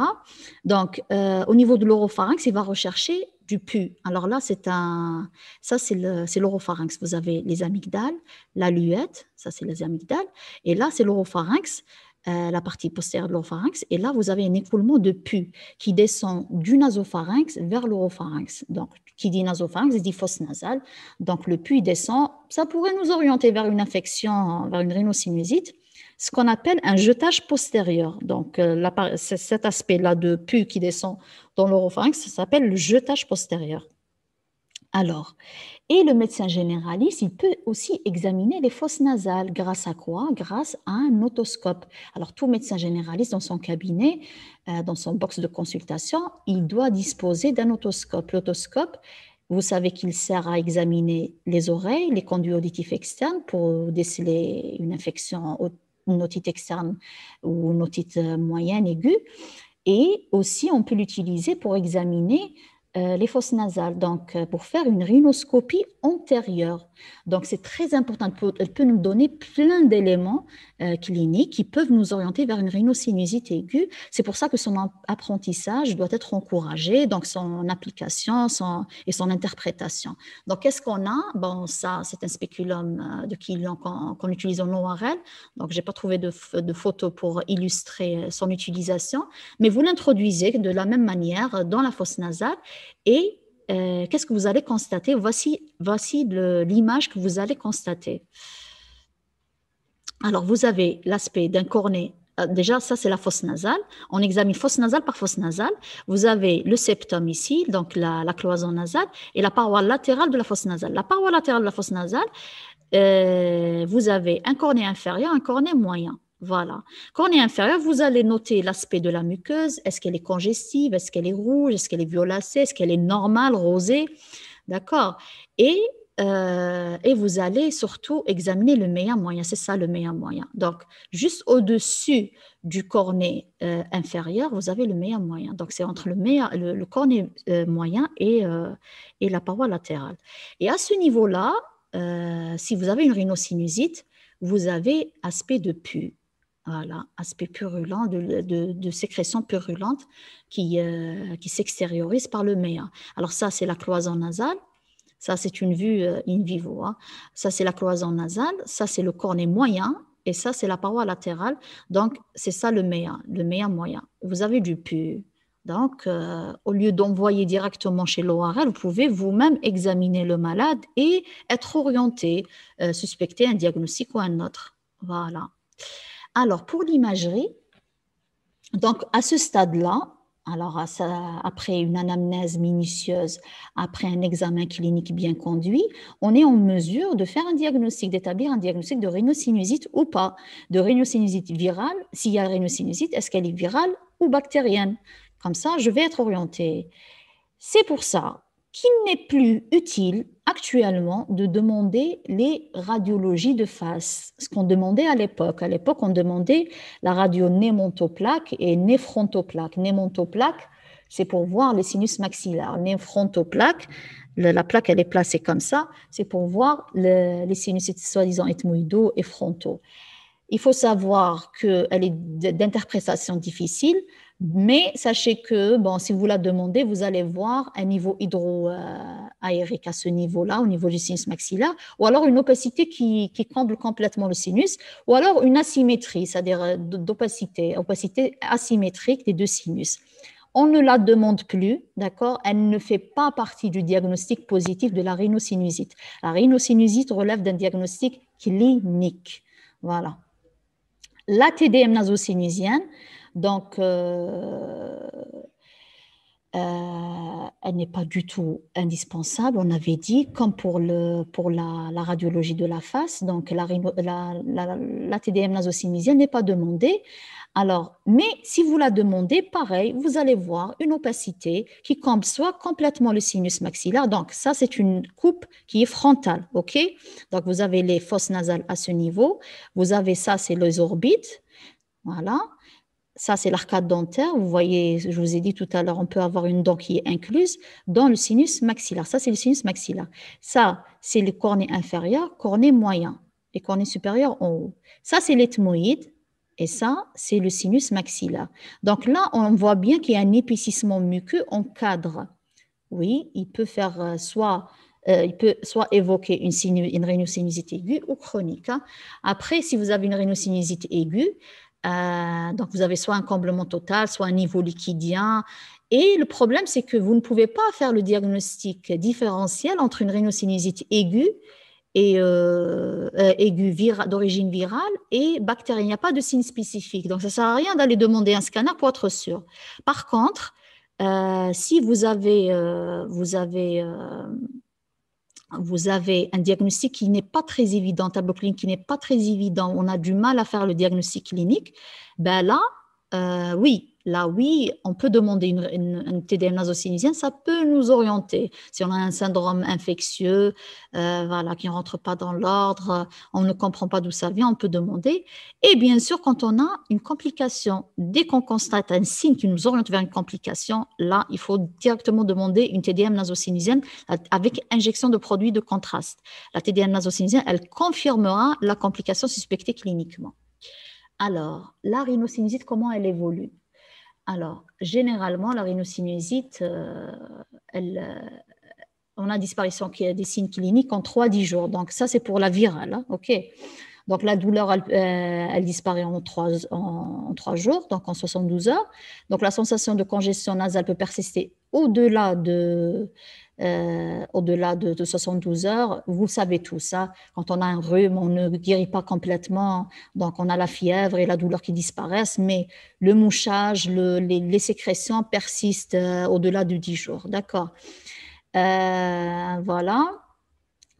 Donc, euh, au niveau de l'oropharynx, il va rechercher du pu. Alors là, c'est un, ça c'est l'oropharynx. Vous avez les amygdales, la luette, ça c'est les amygdales, et là c'est l'oropharynx. Euh, la partie postérieure de l'oropharynx, Et là, vous avez un écoulement de pus qui descend du nasopharynx vers l'oropharynx. Donc, qui dit nasopharynx dit fosse nasale. Donc, le pus descend. Ça pourrait nous orienter vers une infection, vers une rhinosinusite ce qu'on appelle un jetage postérieur. Donc, euh, cet aspect-là de pus qui descend dans l'oropharynx, ça s'appelle le jetage postérieur. Alors, et le médecin généraliste, il peut aussi examiner les fosses nasales. Grâce à quoi Grâce à un otoscope. Alors, tout médecin généraliste dans son cabinet, euh, dans son box de consultation, il doit disposer d'un otoscope. L'otoscope, vous savez qu'il sert à examiner les oreilles, les conduits auditifs externes pour déceler une infection, une otite externe ou une otite euh, moyenne aiguë. Et aussi, on peut l'utiliser pour examiner euh, les fosses nasales, donc euh, pour faire une rhinoscopie antérieure. Donc c'est très important, elle peut, nous donner plein d'éléments euh, cliniques qui peuvent nous orienter vers une rhinosinusite aiguë. C'est pour ça que son apprentissage doit être encouragé, donc son application son, et son interprétation. Donc qu'est-ce qu'on a Bon, ça c'est un spéculum de qu'on utilise en ORL, donc j'ai pas trouvé de, de photo pour illustrer son utilisation, mais vous l'introduisez de la même manière dans la fosse nasale et euh, qu'est-ce que vous allez constater Voici, l'image que vous allez constater. Alors, vous avez l'aspect d'un cornet. Euh, déjà, ça, c'est la fosse nasale. On examine fosse nasale par fosse nasale. Vous avez le septum ici, donc la, cloison nasale, et la paroi latérale de la fosse nasale. La paroi latérale de la fosse nasale, euh, vous avez un cornet inférieur, un cornet moyen. Voilà. Cornet inférieur, vous allez noter l'aspect de la muqueuse. Est-ce qu'elle est congestive Est-ce qu'elle est rouge Est-ce qu'elle est violacée Est-ce qu'elle est normale, rosée D'accord et, euh, vous allez surtout examiner le meilleur moyen. C'est ça le meilleur moyen. Donc, juste au-dessus du cornet euh, inférieur, vous avez le meilleur moyen. Donc, c'est entre le, le, cornet euh, moyen et, la paroi latérale. Et à ce niveau-là, si vous avez une rhinosinusite, vous avez aspect de pu voilà, aspect purulent, de, sécrétion purulente qui, euh, qui s'extériorise par le méa. Alors ça, c'est la cloison nasale. Ça, c'est une vue euh, in vivo. Hein. Ça, c'est la cloison nasale. Ça, c'est le cornet moyen. Et ça, c'est la paroi latérale. Donc, c'est ça le méa, le méa moyen. Vous avez du pu Donc, euh, au lieu d'envoyer directement chez l'ORL, vous pouvez vous-même examiner le malade et être orienté, suspecter un diagnostic ou un autre. Voilà. Alors, pour l'imagerie, donc à ce stade-là, alors après une anamnèse minutieuse, après un examen clinique bien conduit, on est en mesure de faire un diagnostic, d'établir un diagnostic de rhinosinusite ou pas, de rhinosinusite virale. S'il y a rhinosinusite, est-ce qu'elle est virale ou bactérienne Comme ça, je vais être orientée. C'est pour ça qu'il n'est plus utile actuellement de demander les radiologies de face, ce qu'on demandait à l'époque. À l'époque, on demandait la radio némontoplaque et néfrontoplaque. Némontoplaque, c'est pour voir les sinus maxillaires. Néfrontoplaque, la plaque, elle est placée comme ça, c'est pour voir les sinus soi-disant ethmoïdaux et frontaux. Il faut savoir qu'elle est d'interprétation difficile mais sachez que, bon, si vous la demandez, vous allez voir un niveau hydroaérique à ce niveau-là, au niveau du sinus maxillaire, ou alors une opacité qui, comble complètement le sinus, ou alors une asymétrie, c'est-à-dire euh, d'opacité, opacité asymétrique des deux sinus on ne la demande plus, d'accord Elle ne fait pas partie du diagnostic positif de la rhinosinusite. La rhinosinusite relève d'un diagnostic clinique. Voilà. La TDM nasosinusienne, donc, euh, euh, elle n'est pas du tout indispensable. On avait dit, comme pour, la, radiologie de la face, donc la, TDM nasocinésienne n'est pas demandée. Alors, mais si vous la demandez, pareil, vous allez voir une opacité qui comble soit complètement le sinus maxillaire. Donc, ça, c'est une coupe qui est frontale, OK Donc, vous avez les fosses nasales à ce niveau. Vous avez ça, c'est les orbites. Voilà. Ça, c'est l'arcade dentaire. Vous voyez, je vous ai dit tout à l'heure, on peut avoir une dent qui est incluse dans le sinus maxillaire. Ça, c'est le sinus maxillaire. Ça, c'est le cornet inférieur, cornet moyen et cornet supérieur en haut. Ça, c'est l'ethmoïde. Et ça, c'est le sinus maxillaire. Donc là, on voit bien qu'il y a un épaississement muqueux en cadre. Oui, il peut faire euh, soit, euh, il peut soit évoquer une, sinus une aiguë ou chronique. Hein. Après, si vous avez une rhinosinusite aiguë, euh, donc, vous avez soit un comblement total, soit un niveau liquidien. Et le problème, c'est que vous ne pouvez pas faire le diagnostic différentiel entre une rhinosinusite aiguë et euh, euh, aiguë d'origine virale et bactérienne. Il n'y a pas de signe spécifique. Donc, ça ne sert à rien d'aller demander un scanner pour être sûr. Par contre, si vous avez, vous avez vous avez un diagnostic qui n'est pas très évident, tableau clinique qui n'est pas très évident, on a du mal à faire le diagnostic clinique, ben là, euh, oui, là oui, on peut demander une, une, TDM ça peut nous orienter. Si on a un syndrome infectieux, euh, voilà, qui ne rentre pas dans l'ordre, on ne comprend pas d'où ça vient, on peut demander. Et bien sûr, quand on a une complication, dès qu'on constate un signe qui nous oriente vers une complication, là, il faut directement demander une TDM nasosynusienne avec injection de produits de contraste. La TDM nasosynusienne, elle confirmera la complication suspectée cliniquement. Alors, la rhinosinusite, comment elle évolue alors, généralement, la rhinocynésite, euh, elle, euh, on a disparition des signes cliniques en 3-10 jours. Donc, ça, c'est pour la virale. Hein, OK donc la douleur, elle, euh, disparaît en 3 en jours, donc en 72 heures. Donc la sensation de congestion nasale peut persister au-delà de, euh, au-delà de, 72 heures, vous savez tout ça. Quand on a un rhume, on ne guérit pas complètement, donc on a la fièvre et la douleur qui disparaissent, mais le mouchage, les, sécrétions persistent euh, au-delà de 10 jours. D'accord euh, Voilà.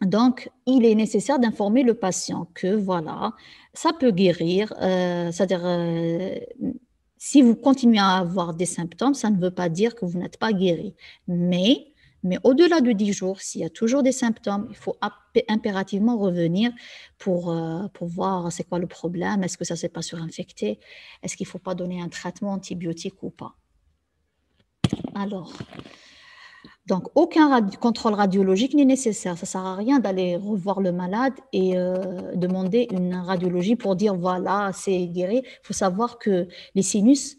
Donc, il est nécessaire d'informer le patient que, voilà, ça peut guérir, c'est-à-dire si vous continuez à avoir des symptômes, ça ne veut pas dire que vous n'êtes pas guéri. Mais mais au-delà de 10 jours, s'il y a toujours des symptômes, il faut impérativement revenir pour, euh, pour voir c'est quoi le problème, est-ce que ça s'est pas surinfecté, est-ce qu'il ne faut pas donner un traitement antibiotique ou pas. Alors, donc aucun contrôle radiologique n'est nécessaire. Ça ne sert à rien d'aller revoir le malade et euh, demander une radiologie pour dire voilà, c'est guéri. Il faut savoir que les sinus,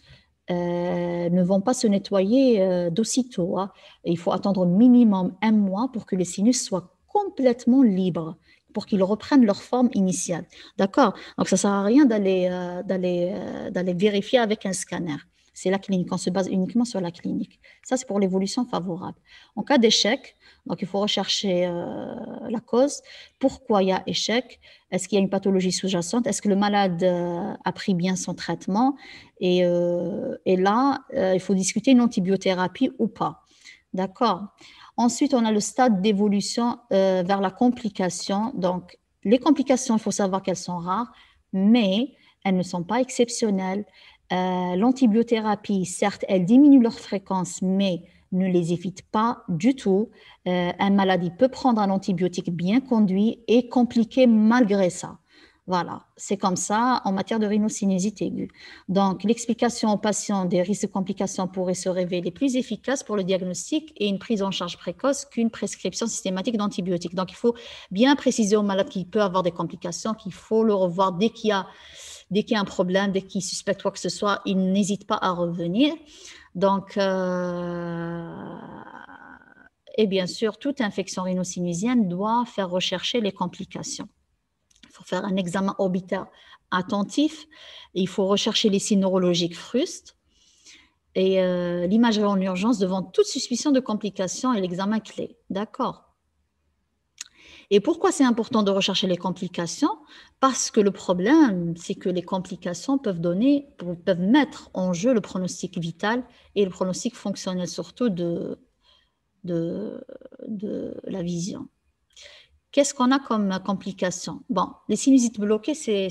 euh, ne vont pas se nettoyer euh, d'aussitôt. Hein. Il faut attendre au minimum un mois pour que les sinus soient complètement libres, pour qu'ils reprennent leur forme initiale. D'accord Donc, ça ne sert à rien euh, d'aller vérifier avec un scanner. C'est la clinique, on se base uniquement sur la clinique. Ça, c'est pour l'évolution favorable. En cas d'échec, donc, il faut rechercher euh, la cause. Pourquoi il y a échec Est-ce qu'il y a une pathologie sous-jacente Est-ce que le malade euh, a pris bien son traitement et, euh, et, là, il faut discuter une antibiothérapie ou pas. D'accord Ensuite, on a le stade d'évolution vers la complication. Donc, les complications, il faut savoir qu'elles sont rares, mais elles ne sont pas exceptionnelles. L'antibiothérapie, certes, elle diminue leur fréquence, mais ne les évite pas du tout. Euh, un maladie peut prendre un antibiotique bien conduit et compliqué malgré ça. Voilà, c'est comme ça en matière de rhinosinusite. aiguë. Donc, l'explication aux patients des risques de complications pourrait se révéler plus efficace pour le diagnostic et une prise en charge précoce qu'une prescription systématique d'antibiotiques. Donc, il faut bien préciser au malade qu'il peut avoir des complications, qu'il faut le revoir dès qu'il y a, dès qu'il y a un problème, dès qu'il suspecte quoi que ce soit, il n'hésite pas à revenir. Donc, euh, et bien sûr, toute infection rhinosinusienne doit faire rechercher les complications. Il faut faire un examen orbitaire attentif. Il faut rechercher les signes neurologiques frustes et euh, l'imagerie en urgence devant toute suspicion de complications est l'examen clé. D'accord. Et pourquoi c'est important de rechercher les complications Parce que le problème, c'est que les complications peuvent donner, peuvent mettre en jeu le pronostic vital et le pronostic fonctionnel surtout de, de, de la vision. Qu'est-ce qu'on a comme euh, complication Bon, les sinusites bloquées, c'est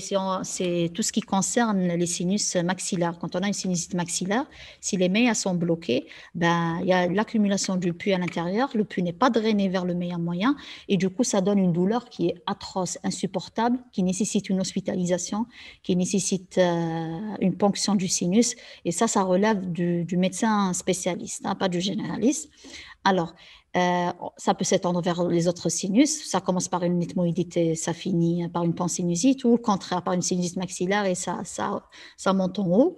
tout ce qui concerne les sinus maxillaires. Quand on a une sinusite maxillaire, si les méas sont bloqués, ben, il y a l'accumulation du puits à l'intérieur. Le puits n'est pas drainé vers le meilleur moyen. Et du coup, ça donne une douleur qui est atroce, insupportable, qui nécessite une hospitalisation, qui nécessite euh, une ponction du sinus. Et ça, ça relève du, médecin spécialiste, hein, pas du généraliste. Alors, euh, oh, ça peut s'étendre vers les autres sinus. Ça commence par une ethmoïdite et ça finit par une pansinusite, ou au contraire, par une sinusite maxillaire et ça, ça, ça monte en haut.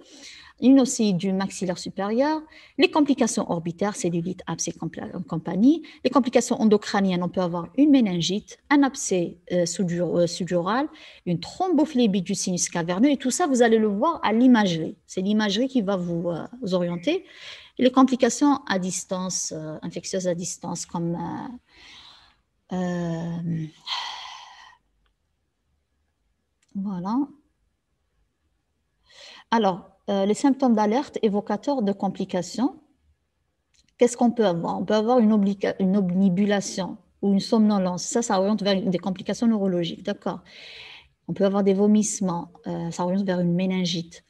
Une aussi du maxillaire supérieur. Les complications orbitaires, cellulite, abcès en compagnie. Les complications endocrâniennes, on peut avoir une méningite, un abcès euh, euh, sudural, une thrombophlébite du sinus caverneux. Et tout ça, vous allez le voir à l'imagerie. C'est l'imagerie qui va vous euh, orienter les complications à distance, euh, infectieuses à distance, comme euh, euh, voilà. Alors, les symptômes d'alerte évocateurs de complications, qu'est-ce qu'on peut avoir On peut avoir une, une omnibulation ou une somnolence. Ça, ça oriente vers des complications neurologiques, d'accord on peut avoir des vomissements, ça oriente vers une méningite.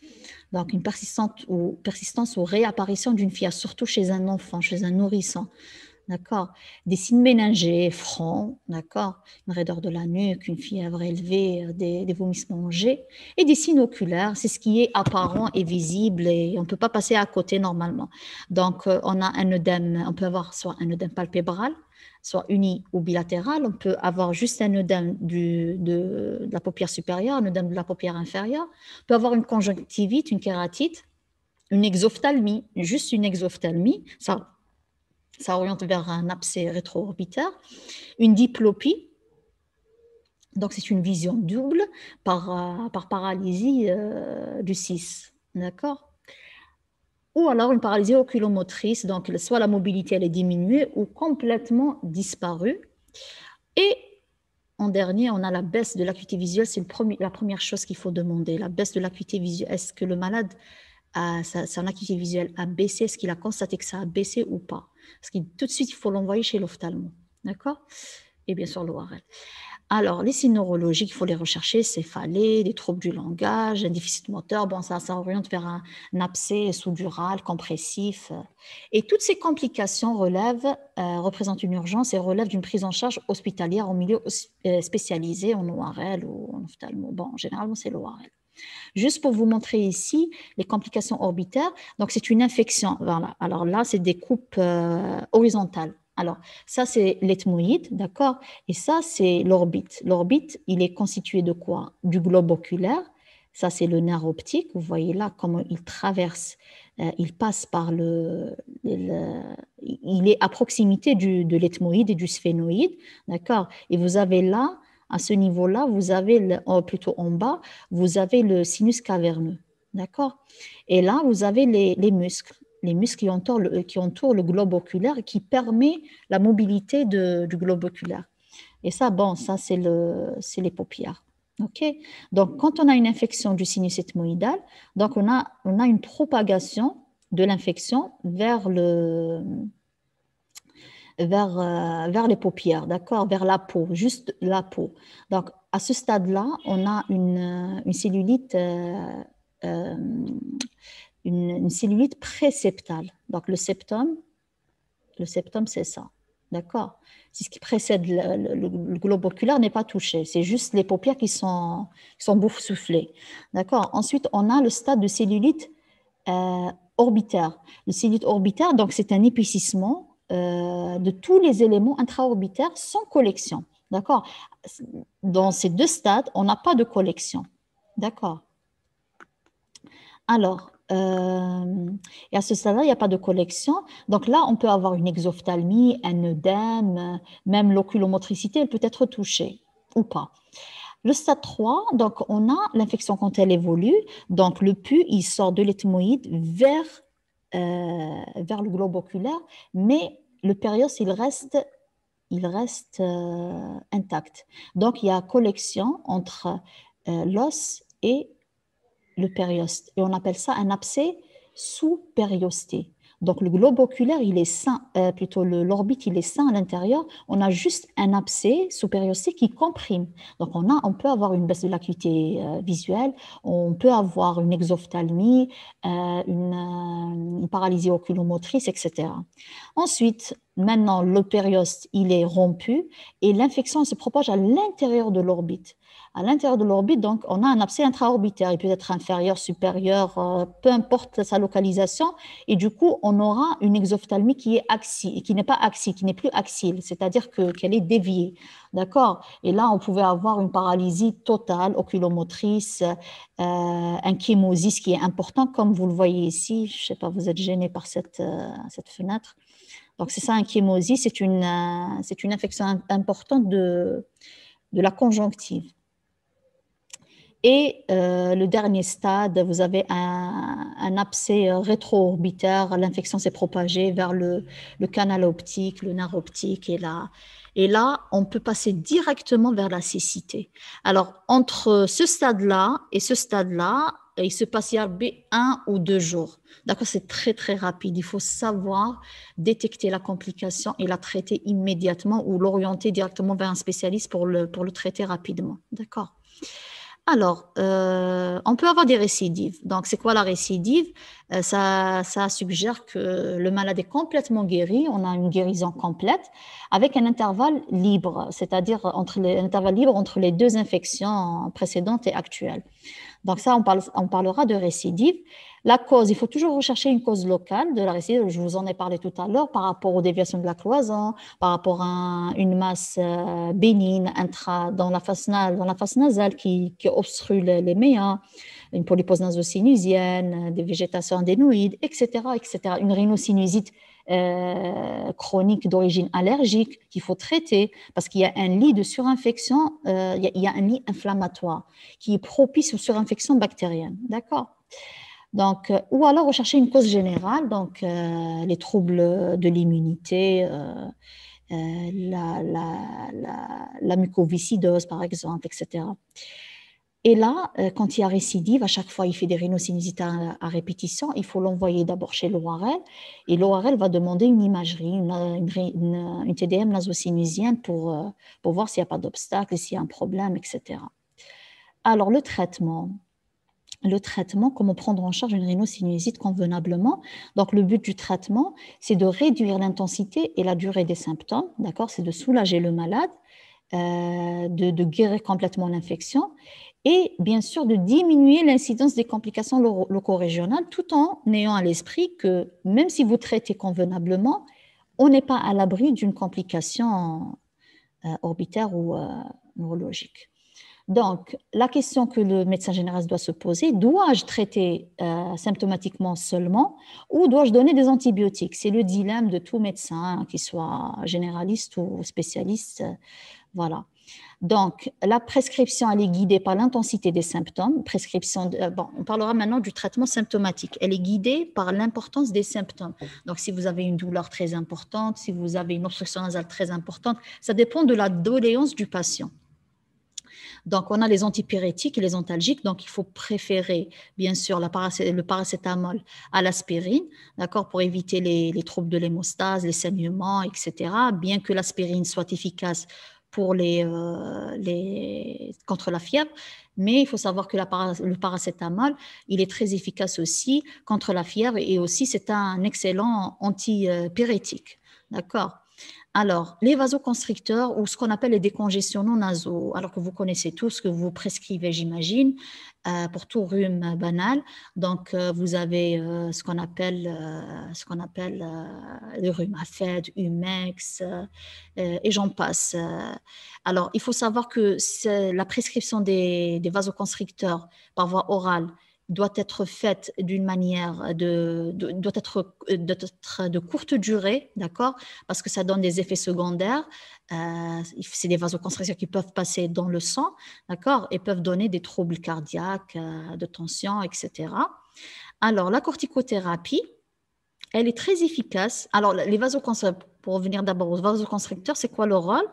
Donc, une persistante ou, persistance ou réapparition d'une fièvre, surtout chez un enfant, chez un nourrisson. D'accord Des signes méningés, francs, d'accord Une raideur de la nuque, une fièvre élevée, euh, des, des vomissements mangés. Et des signes oculaires, c'est ce qui est apparent et visible et on ne peut pas passer à côté normalement. Donc, euh, on a un œdème, on peut avoir soit un œdème palpébral, soit uni ou bilatéral, on peut avoir juste un œdème de, la paupière supérieure, un œdème de la paupière inférieure, on peut avoir une conjonctivite, une kératite, une exophthalmie, juste une exophthalmie, ça, ça oriente vers un abcès rétro-orbitaire, une diplopie, donc c'est une vision double par, euh, paralysie euh, du 6, d'accord ou alors une paralysie oculomotrice, donc soit la mobilité elle est diminuée ou complètement disparue. Et en dernier, on a la baisse de l'acuité visuelle, c'est la première chose qu'il faut demander, la baisse de l'acuité visuelle. Est-ce que le malade, a, sa, son acuité visuelle a baissé, est-ce qu'il a constaté que ça a baissé ou pas Parce que tout de suite, il faut l'envoyer chez l'ophtalmo, d'accord Et bien sûr, l'ORL. Alors, les signes neurologiques, il faut les rechercher, céphalées, des troubles du langage, un déficit moteur, bon, ça, ça oriente vers un, un abcès sous-dural, compressif. Et toutes ces complications relèvent, euh, représentent une urgence et relèvent d'une prise en charge hospitalière au milieu euh, spécialisé en ORL ou en ophtalmo. Bon, généralement, c'est l'ORL. Juste pour vous montrer ici les complications orbitaires. Donc, c'est une infection. Alors là, c'est des coupes euh, horizontales. Alors, ça, c'est l'ethmoïde, d'accord Et ça, c'est l'orbite. L'orbite, il est constitué de quoi Du globe oculaire. Ça, c'est le nerf optique. Vous voyez là comment il traverse, euh, il passe par le, Il est à proximité du, de l'ethmoïde et du sphénoïde, d'accord Et vous avez là, à ce niveau-là, vous avez, plutôt en bas, vous avez le sinus caverneux, d'accord Et là, vous avez les muscles les muscles qui entourent le, euh, qui le globe oculaire et qui permet la mobilité du globe oculaire. Et ça, bon, ça, c'est le, les paupières. Donc, quand on a une infection du sinus ethmoïdal, donc on a, on a une propagation de l'infection vers le, vers, euh, vers les paupières, d'accord, vers la peau, juste la peau. Donc, à ce stade-là, on a une, cellulite euh, une, cellulite préceptale. Donc le septum, le septum c'est ça. D'accord C'est ce qui précède le, globe oculaire n'est pas touché. C'est juste les paupières qui sont, qui soufflées D'accord Ensuite, on a le stade de cellulite euh, orbitaire. Le cellulite orbitaire, donc c'est un épaississement euh, de tous les éléments intraorbitaires sans collection. D'accord Dans ces deux stades, on n'a pas de collection. D'accord Alors, euh, et à ce stade-là, il n'y a pas de collection. Donc là, on peut avoir une exophthalmie, un œdème, même l'oculomotricité, elle peut être touchée ou pas. Le stade 3, donc on a l'infection quand elle évolue. Donc le pus, il sort de l'ethmoïde vers, euh, vers le globe oculaire, mais le périos, il reste, il reste euh, intact. Donc il y a collection entre l'os et le périoste. Et on appelle ça un abcès sous-périosté. Donc le globe oculaire, il est sain, euh, plutôt l'orbite, il est sain à l'intérieur. On a juste un abcès sous-périosté qui comprime. Donc on, a, on peut avoir une baisse de l'acuité euh, visuelle, on peut avoir une exophthalmie, euh, une, une, paralysie oculomotrice, etc. Ensuite, maintenant, le périoste, il est rompu et l'infection se propage à l'intérieur de l'orbite à l'intérieur de l'orbite, donc on a un abcès intraorbitaire. Il peut être inférieur, supérieur, euh, peu importe sa localisation. Et du coup, on aura une exophthalmie qui est qui n'est pas axie, qui n'est plus axile, c'est-à-dire qu'elle est déviée. D'accord Et là, on pouvait avoir une paralysie totale, oculomotrice, euh, un chémosis qui est important, comme vous le voyez ici. Je ne sais pas, vous êtes gêné par cette, euh, fenêtre. Donc, c'est ça, un chémosis, c'est une, euh, une infection importante de, de la conjonctive. Et euh, le dernier stade, vous avez un, un abcès euh, rétro-orbitaire. L'infection s'est propagée vers le, canal optique, le nerf optique. Et là, et là, on peut passer directement vers la cécité. Alors, entre ce stade-là et ce stade-là, euh, il se passe il y un ou deux jours. D'accord, c'est très très rapide. Il faut savoir détecter la complication et la traiter immédiatement ou l'orienter directement vers un spécialiste pour le, pour le traiter rapidement. D'accord. Alors, euh, on peut avoir des récidives. Donc, c'est quoi la récidive euh, ça, suggère que le malade est complètement guéri, on a une guérison complète, avec un intervalle libre, c'est-à-dire entre un intervalle libre entre les deux infections précédentes et actuelles. Donc ça, on, on parlera de récidive. La cause, il faut toujours rechercher une cause locale de la récidive. Je vous en ai parlé tout à l'heure par rapport aux déviations de la cloison, par rapport à une masse euh, bénigne intra dans la face, dans la face nasale qui, qui obstrue les, méas, une polypose nasocinusienne, des végétations adénoïdes, etc., etc. Une rhinosinusite euh, chronique d'origine allergique qu'il faut traiter parce qu'il y a un lit de surinfection, euh, il y a un lit inflammatoire qui est propice aux surinfections bactériennes. D'accord donc, euh, ou alors rechercher une cause générale, donc euh, les troubles de l'immunité, euh, la, mucoviscidose, par exemple, etc. Et là, quand il y a récidive, à chaque fois il fait des rhinosinusites à, répétition, il faut l'envoyer d'abord chez l'ORL et l'ORL va demander une imagerie, une, TDM nasosinusienne pour, pour voir s'il n'y a pas d'obstacle, s'il y a un problème, etc. Alors, le traitement, le traitement, comment prendre en charge une rhinosinusite convenablement. Donc, le but du traitement, c'est de réduire l'intensité et la durée des symptômes, d'accord C'est de soulager le malade, euh, de, guérir complètement l'infection et bien sûr de diminuer l'incidence des complications loco-régionales tout en ayant à l'esprit que même si vous traitez convenablement, on n'est pas à l'abri d'une complication euh, orbitaire ou euh, neurologique. Donc, la question que le médecin généraliste doit se poser, dois-je traiter euh, symptomatiquement seulement ou dois-je donner des antibiotiques C'est le dilemme de tout médecin, qu'il soit généraliste ou spécialiste. Euh, voilà. Donc, la prescription, elle est guidée par l'intensité des symptômes. Euh, on parlera maintenant du traitement symptomatique. Elle est guidée par l'importance des symptômes. Donc, si vous avez une douleur très importante, si vous avez une obstruction nasale très importante, ça dépend de la doléance du patient. Donc, on a les antipyrétiques et les antalgiques. Donc, il faut préférer, bien sûr, le paracétamol à l'aspirine, d'accord, pour éviter les, troubles de l'hémostase, les saignements, etc. Bien que l'aspirine soit efficace pour euh, les, contre la fièvre, mais il faut savoir que le paracétamol, il est très efficace aussi contre la fièvre et aussi c'est un excellent antipyrétique. D'accord alors, les vasoconstricteurs ou ce qu'on appelle les décongestionnants nasaux, alors que vous connaissez tous, ce que vous prescrivez, j'imagine, euh, pour tout rhume banal. Donc, euh, vous avez euh, ce qu'on appelle, ce qu'on appelle le rhume à humex, et j'en passe. Alors, il faut savoir que la prescription des vasoconstricteurs par voie orale, doit être faite d'une manière de, euh, doit, être, de courte durée, d'accord, parce que ça donne des effets secondaires. Euh, c'est des vasoconstrictions qui peuvent passer dans le sang, d'accord, et peuvent donner des troubles cardiaques, euh, de tension, etc. Alors la corticothérapie, elle est très efficace. Alors, les vasoconstricteurs, pour revenir d'abord aux vasoconstricteurs, c'est quoi leur rôle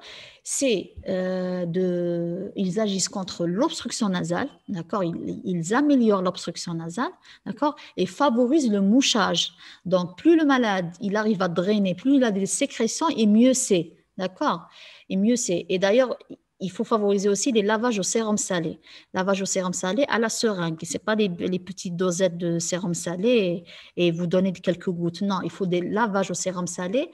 C'est euh, de, ils agissent contre l'obstruction nasale, d'accord ils, ils, améliorent l'obstruction nasale, d'accord Et favorisent le mouchage. Donc, plus le malade, il arrive à drainer, plus il a des sécrétions et mieux c'est, d'accord Et mieux c'est. Et d'ailleurs, il faut favoriser aussi des lavages au sérum salé. Lavage au sérum salé à la seringue. Ce n'est pas des, les petites dosettes de sérum salé et, vous donner quelques gouttes. Non, il faut des lavages au sérum salé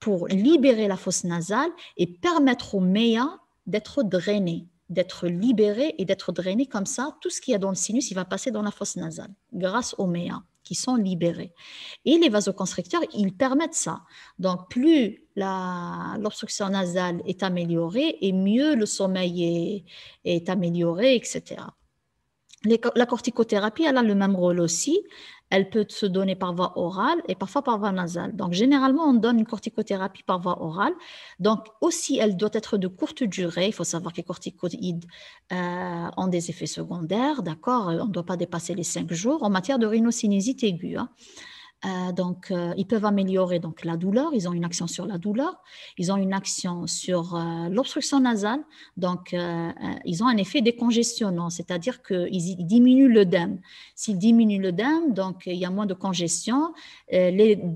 pour libérer la fosse nasale et permettre au méa d'être drainé, d'être libéré et d'être drainé comme ça. Tout ce qu'il y a dans le sinus, il va passer dans la fosse nasale grâce au méa sont libérés. Et les vasoconstricteurs, ils permettent ça. Donc, plus l'obstruction nasale est améliorée et mieux le sommeil est, amélioré, etc. Les, la corticothérapie, elle a le même rôle aussi. Elle peut se donner par voie orale et parfois par voie nasale. Donc, généralement, on donne une corticothérapie par voie orale. Donc, aussi, elle doit être de courte durée. Il faut savoir que les corticoïdes euh, ont des effets secondaires, d'accord On ne doit pas dépasser les cinq jours en matière de rhinocinésie aiguë. Hein. Euh, donc, euh, ils peuvent améliorer donc, la douleur, ils ont une action sur la douleur, ils ont une action sur euh, l'obstruction nasale, donc ils ont un effet décongestionnant, c'est-à-dire qu'ils diminuent l'œdème. E S'ils diminuent l'œdème, e donc il y a moins de congestion, les,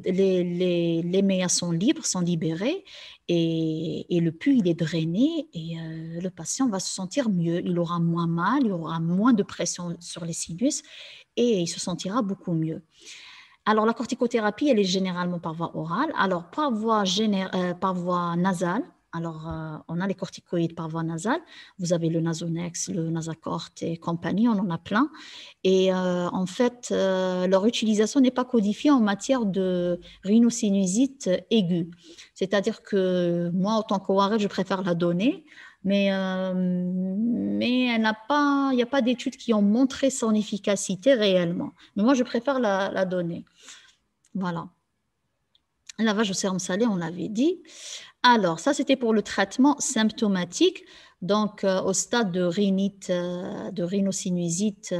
les, les, les méas sont libres, sont libérés, et, et, le pus il est drainé et le patient va se sentir mieux, il aura moins mal, il aura moins de pression sur les sinus et il se sentira beaucoup mieux. Alors, la corticothérapie, elle est généralement par voie orale. Alors, par voie, euh, par voie nasale, alors, euh, on a les corticoïdes par voie nasale. Vous avez le Nasonex, le Nasacort et compagnie, on en a plein. Et euh, en fait, leur utilisation n'est pas codifiée en matière de rhinosinusite aiguë. C'est-à-dire que moi, en tant qu'ORL, je préfère la donner mais, euh, mais pas, il n'y a pas d'études qui ont montré son efficacité réellement. Mais moi, je préfère la, la donner. Voilà. La vache au sérum salé, on l'avait dit. Alors, ça, c'était pour le traitement symptomatique, donc euh, au stade de rhinite, euh, de rhinosinusite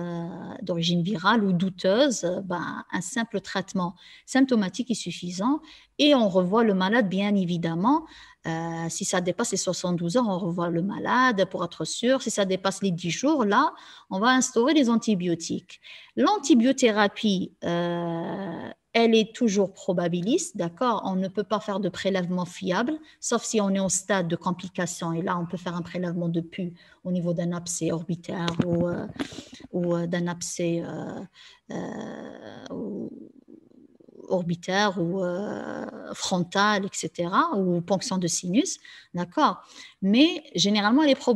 d'origine virale ou douteuse, ben, un simple traitement symptomatique est suffisant. Et on revoit le malade, bien évidemment, euh, si ça dépasse les 72 heures, on revoit le malade pour être sûr. Si ça dépasse les 10 jours, là, on va instaurer les antibiotiques. L'antibiothérapie, euh, elle est toujours probabiliste, d'accord On ne peut pas faire de prélèvement fiable, sauf si on est au stade de complication. Et là, on peut faire un prélèvement de pus au niveau d'un abcès orbitaire ou, euh, d'un abcès orbitaire ou frontal euh, frontale, etc., ou ponction de sinus, d'accord Mais généralement, les probabilistes,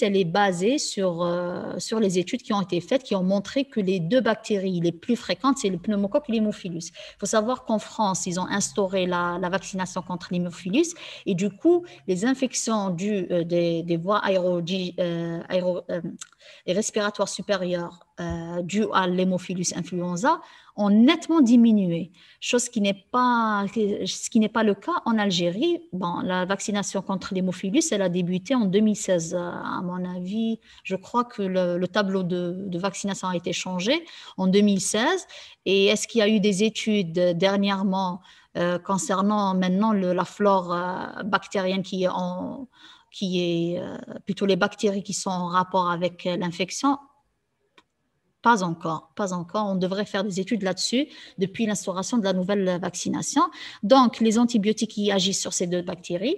probabiliste, elle est basée sur, euh, sur les études qui ont été faites, qui ont montré que les deux bactéries les plus fréquentes, c'est le pneumocoque et l'hémophilus. Il faut savoir qu'en France, ils ont instauré la, vaccination contre l'hémophilus, et du coup, les infections dues euh, des, des, voies aéro, aéro et respiratoires supérieures dues à l'hémophilus influenza ont nettement diminué, chose qui n'est pas, ce qui n'est pas le cas en Algérie. Bon, la vaccination contre l'hémophilus, elle a débuté en 2016. Euh, à mon avis, je crois que le, tableau de, vaccination a été changé en 2016. Et est-ce qu'il y a eu des études dernièrement euh, concernant maintenant la flore euh, bactérienne qui est qui est plutôt les bactéries qui sont en rapport avec l'infection, pas encore, pas encore. On devrait faire des études là-dessus depuis l'instauration de la nouvelle vaccination. Donc, les antibiotiques qui agissent sur ces deux bactéries.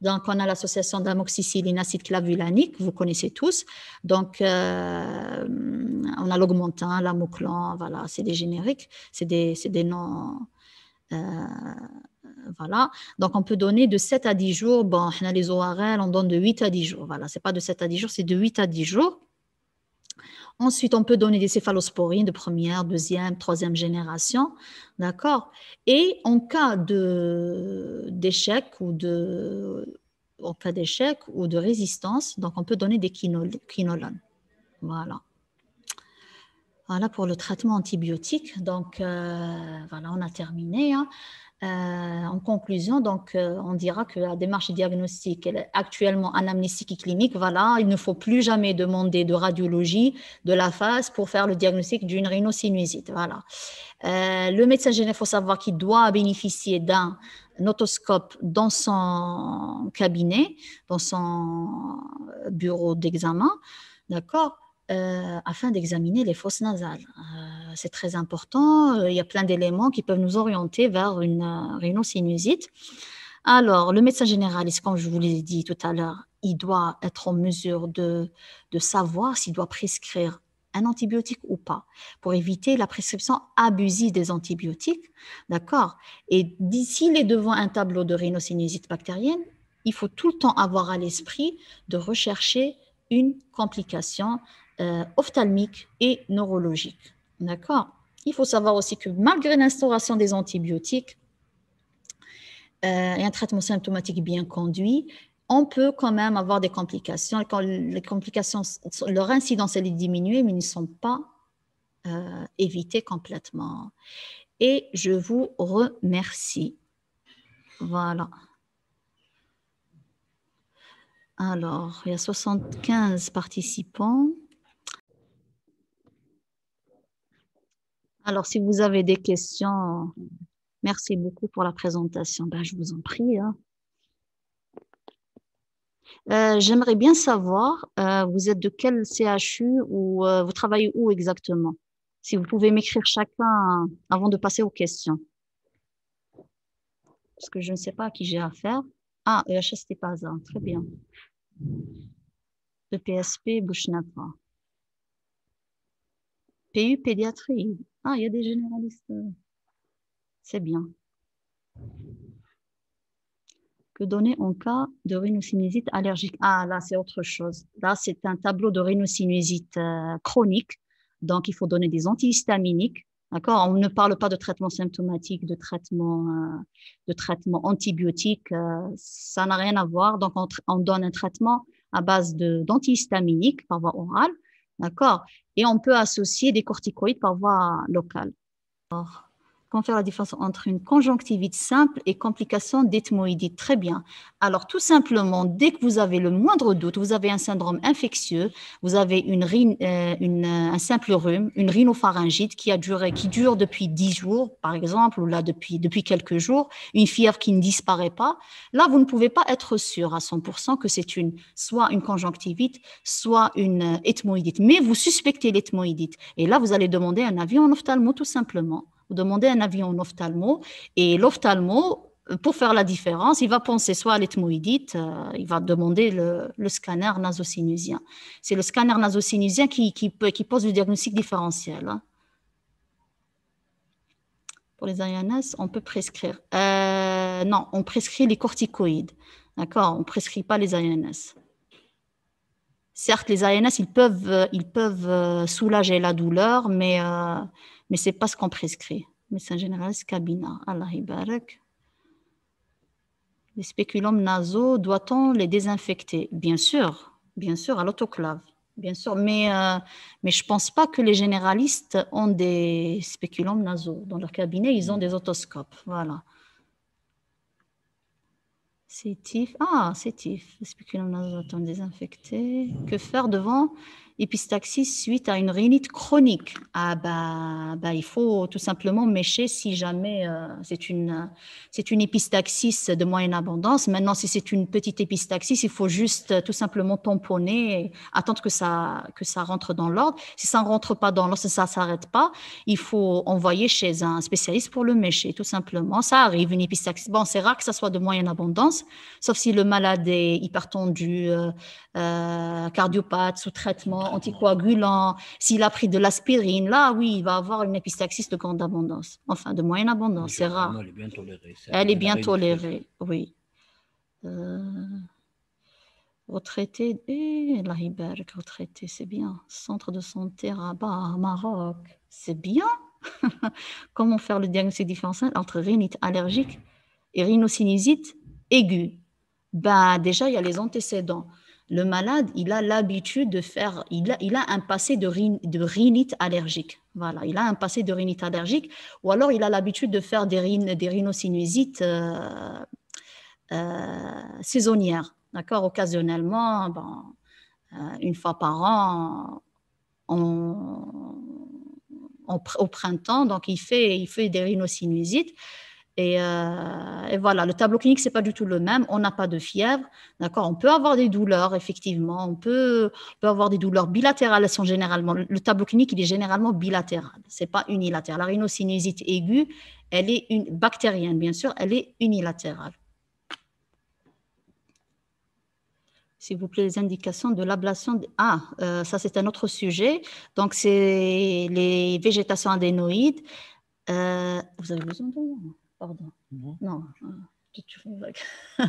Donc, on a l'association d'amoxicilline acide clavulanique, vous connaissez tous. Donc, euh, on a l'augmentin, l'amoclan, voilà, c'est des génériques, c'est des, des noms. Euh, voilà. Donc, on peut donner de 7 à 10 jours. Bon, on a les ORL, on donne de 8 à 10 jours. Voilà, c'est pas de 7 à 10 jours, c'est de 8 à 10 jours. Ensuite, on peut donner des céphalosporines de première, deuxième, troisième génération, d'accord Et en cas d'échec ou de cas d'échec ou de résistance, donc on peut donner des quinolones. Voilà. Voilà pour le traitement antibiotique. Donc euh, voilà, on a terminé. Hein. Euh, en conclusion, donc, euh, on dira que la démarche diagnostique elle est actuellement anamnestique et clinique, voilà, il ne faut plus jamais demander de radiologie de la face pour faire le diagnostic d'une rhinosinusite. Voilà. Euh, le médecin généraliste, faut savoir qu'il doit bénéficier d'un otoscope dans son cabinet, dans son bureau d'examen. D'accord euh, afin d'examiner les fosses nasales. Euh, c'est très important. Euh, il y a plein d'éléments qui peuvent nous orienter vers une sinusite Alors, le médecin généraliste, comme je vous l'ai dit tout à l'heure, il doit être en mesure de, savoir s'il doit prescrire un antibiotique ou pas, pour éviter la prescription abusive des antibiotiques. D'accord Et s'il est devant un tableau de rhinosinusite bactérienne, il faut tout le temps avoir à l'esprit de rechercher une complication euh, et neurologique. D'accord Il faut savoir aussi que malgré l'instauration des antibiotiques euh, et un traitement symptomatique bien conduit, on peut quand même avoir des complications. les complications, leur incidence elle est diminuée, mais ils ne sont pas euh, évitées complètement. Et je vous remercie. Voilà. Alors, il y a 75 participants. Alors, si vous avez des questions, merci beaucoup pour la présentation. Ben, je vous en prie. Hein. Euh, j'aimerais bien savoir, euh, vous êtes de quel CHU ou euh, vous travaillez où exactement Si vous pouvez m'écrire chacun hein, avant de passer aux questions. Parce que je ne sais pas à qui j'ai affaire. Ah, EHS Tepaza, très bien. EPSP Bouchnafa. PU pédiatrie. Ah, il y a des généralistes. C'est bien. Que donner en cas de rhinosinusite allergique Ah, là, c'est autre chose. Là, c'est un tableau de rhinosinusite euh, chronique. Donc, il faut donner des antihistaminiques. D'accord On ne parle pas de traitement symptomatique, de traitement, euh, de traitement antibiotique. Euh, ça n'a rien à voir. Donc, on, on, donne un traitement à base d'antihistaminiques par voie orale D'accord Et on peut associer des corticoïdes par voie locale. Comment fait la différence entre une conjonctivite simple et complication d'ethmoïdite. Très bien. Alors, tout simplement, dès que vous avez le moindre doute, vous avez un syndrome infectieux, vous avez euh, euh, un simple rhume, une rhinopharyngite qui, a duré, qui dure depuis 10 jours, par exemple, ou là, depuis, depuis quelques jours, une fièvre qui ne disparaît pas, là, vous ne pouvez pas être sûr à 100% que c'est une, soit une conjonctivite, soit une euh, ethmoïdite. Mais vous suspectez l'ethmoïdite. Et là, vous allez demander un avis en ophtalmo, tout simplement vous demandez un avis en ophtalmo, et l'ophtalmo, euh, pour faire la différence, il va penser soit à l'ethmoïdite, euh, il va demander le, scanner nasosinusien. C'est le scanner nasocinusien qui, qui, qui, pose le diagnostic différentiel. Hein. Pour les INS, on peut prescrire. Euh, non, on prescrit les corticoïdes. D'accord On ne prescrit pas les INS. Certes, les INS, ils peuvent, ils peuvent soulager la douleur, mais mais ce pas ce qu'on prescrit. médecin généraliste cabina, Allah Ibarak. Les spéculums nasaux, doit-on les désinfecter Bien sûr, bien sûr, à l'autoclave, bien sûr. Mais, euh, mais je ne pense pas que les généralistes ont des spéculums nasaux. Dans leur cabinet, ils ont mm. des otoscopes. Voilà. C'est tif. Ah, TIF. Les spéculum nasaux, doit-on désinfecter Que faire devant épistaxis suite à une rhinite chronique. Ah bah, bah il faut tout simplement mécher si jamais euh, c'est une c'est une épistaxis de moyenne abondance. Maintenant, si c'est une petite épistaxis, il faut juste euh, tout simplement tamponner, et attendre que ça que ça rentre dans l'ordre. Si ça ne rentre pas dans l'ordre, si ça s'arrête pas, il faut envoyer chez un spécialiste pour le mécher, tout simplement. Ça arrive une épistaxis. Bon, c'est rare que ça soit de moyenne abondance, sauf si le malade est hypertendu, euh, euh cardiopathe sous traitement Anticoagulant. s'il a pris de l'aspirine, là, oui, il va avoir une épistaxis de grande abondance, enfin de moyenne abondance, c'est rare. Elle est bien tolérée. Elle est bien tolérée, oui. Euh, eh, retraité, c'est bien. Centre de santé Rabat, Maroc, c'est bien. Comment faire le diagnostic différentiel entre rhinite allergique et rhinosinusite aiguë ben, Déjà, il y a les antécédents. Le malade, il a l'habitude de faire, il a, un passé de, rhinite allergique. Voilà, il a un passé de rhinite allergique, ou alors il a l'habitude de faire des, rhinosinusites euh, euh, saisonnières, d'accord, occasionnellement, euh, une fois par an, au printemps, donc il fait, il fait des rhinosinusites. Euh, et, voilà, le tableau clinique, ce n'est pas du tout le même. On n'a pas de fièvre, d'accord On peut avoir des douleurs, effectivement. On peut, peut, avoir des douleurs bilatérales. sont généralement, le tableau clinique, il est généralement bilatéral. Ce n'est pas unilatéral. La rhinosinusite aiguë, elle est une, bactérienne, bien sûr, elle est unilatérale. s'il vous plaît, les indications de l'ablation. Ah, euh, ça c'est un autre sujet. Donc, c'est les végétations adénoïdes. Euh, vous avez besoin de moi Pardon. Non. Euh,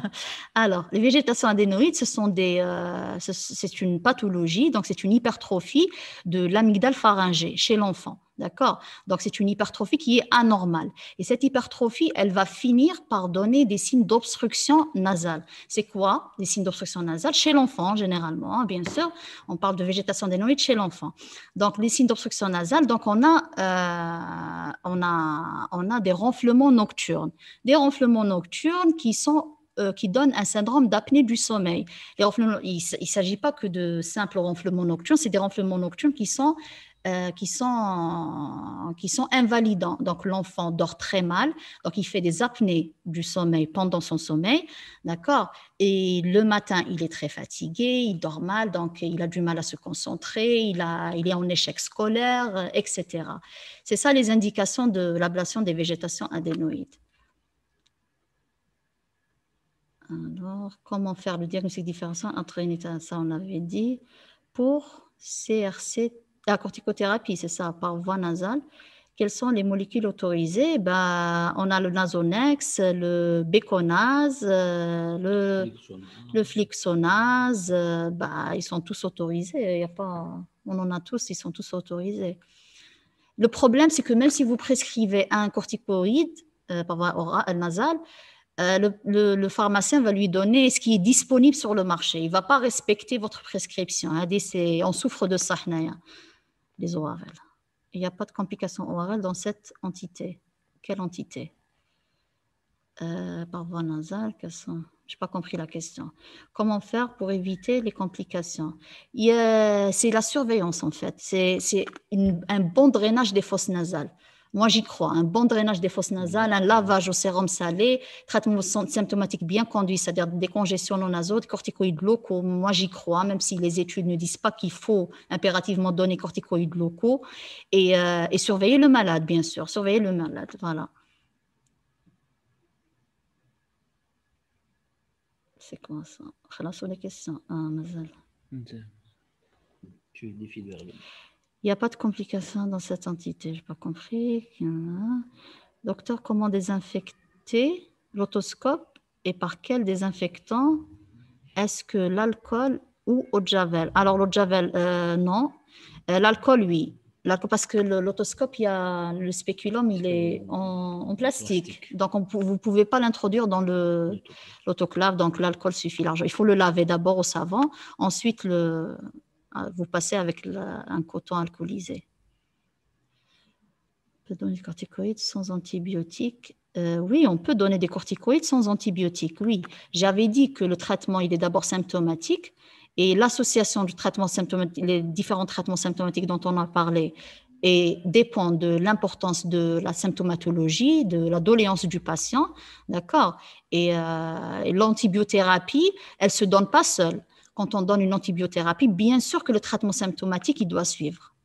Alors, les végétations adénoïdes, ce sont des, euh, c'est une pathologie, donc c'est une hypertrophie de l'amygdale pharyngée chez l'enfant. D'accord Donc, c'est une hypertrophie qui est anormale. Et cette hypertrophie, elle va finir par donner des signes d'obstruction nasale. C'est quoi les signes d'obstruction nasale Chez l'enfant, hein, généralement, hein, bien sûr. On parle de végétation adénoïde chez l'enfant. Donc, les signes d'obstruction nasale, donc on a, euh, on, a, on a des ronflements nocturnes. Des ronflements nocturnes qui sont euh, qui donne un syndrome d'apnée du sommeil. il ne s'agit pas que de simples ronflements nocturnes, c'est des ronflements nocturnes qui sont euh, qui, sont, qui sont invalidants. Donc l'enfant dort très mal, donc il fait des apnées du sommeil pendant son sommeil, d'accord Et le matin, il est très fatigué, il dort mal, donc il a du mal à se concentrer, il, a, il est en échec scolaire, euh, etc. C'est ça les indications de l'ablation des végétations adénoïdes. Alors, comment faire le diagnostic différentiel entre une ça on avait dit, pour CRC la corticothérapie, c'est ça, par voie nasale. Quelles sont les molécules autorisées bah, On a le nasonex, le béconase, euh, le, flixonase. Euh, bah, ils sont tous autorisés. y pas, on en a tous, ils sont tous autorisés. Le problème, c'est que même si vous prescrivez un corticoïde euh, par voie orale, nasale, le, pharmacien va lui donner ce qui est disponible sur le marché. Il ne va pas respecter votre prescription. Hein, on souffre de ça. Hein les ORL. Il n'y a pas de complications ORL dans cette entité. Quelle entité euh, Par voie nasale, je n'ai pas compris la question. Comment faire pour éviter les complications C'est la surveillance en fait. C'est un bon drainage des fosses nasales. Moi, j'y crois. Un bon drainage des fosses nasales, un lavage au sérum salé, traitement symptomatique bien conduit, c'est-à-dire congestions non des corticoïdes locaux. Moi, j'y crois, même si les études ne disent pas qu'il faut impérativement donner corticoïdes locaux. Et, euh, surveiller le malade, bien sûr. Surveiller le malade. Voilà. C'est quoi ça? Je vais les questions. es mazal. de vais il n'y a pas de complications dans cette entité. Je n'ai pas compris. Docteur, comment désinfecter l'autoscope et par quel désinfectant Est-ce que l'alcool ou au javel Alors, l'eau javel, euh, non. Euh, l'alcool, oui. Parce que l'autoscope, il y a le spéculum, il est en, plastique. Donc, on, vous ne pouvez pas l'introduire dans l'autoclave. Donc, l'alcool suffit largement. Il faut le laver d'abord au savon, ensuite le, ah, vous passez avec un coton alcoolisé. On peut donner des corticoïdes sans antibiotiques. Euh, oui, on peut donner des corticoïdes sans antibiotiques, oui. J'avais dit que le traitement, il est d'abord symptomatique et l'association du traitement symptomatique, les différents traitements symptomatiques dont on a parlé, et dépend de l'importance de la symptomatologie, de la doléance du patient, d'accord. Et, euh, l'antibiothérapie, elle ne se donne pas seule quand on donne une antibiothérapie, bien sûr que le traitement symptomatique, il doit suivre.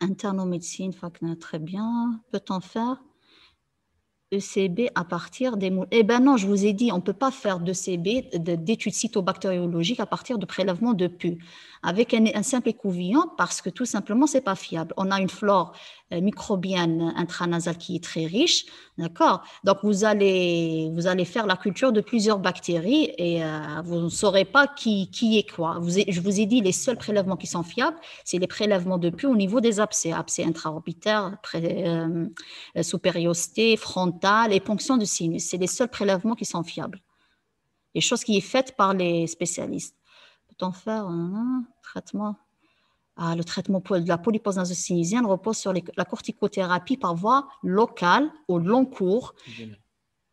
Internomédecine en très bien. Peut-on faire ECB à partir des moules Eh bien non, je vous ai dit, on ne peut pas faire d'ECB, d'études cytobactériologiques à partir de prélèvements de pus avec un, simple écouvillon parce que tout simplement, c'est pas fiable. On a une flore euh, microbienne intranasale qui est très riche, d'accord Donc, vous allez, vous allez faire la culture de plusieurs bactéries et euh, vous ne saurez pas qui, qui est quoi. je vous ai dit, les seuls prélèvements qui sont fiables, c'est les prélèvements de pus au niveau des abcès, abcès intraorbitaires, euh, euh supériosité, frontale et ponction de sinus. C'est les seuls prélèvements qui sont fiables. Les choses qui est faite par les spécialistes faire un oh traitement. Ah, le traitement de la polypose sinusienne repose sur la corticothérapie par voie locale au long cours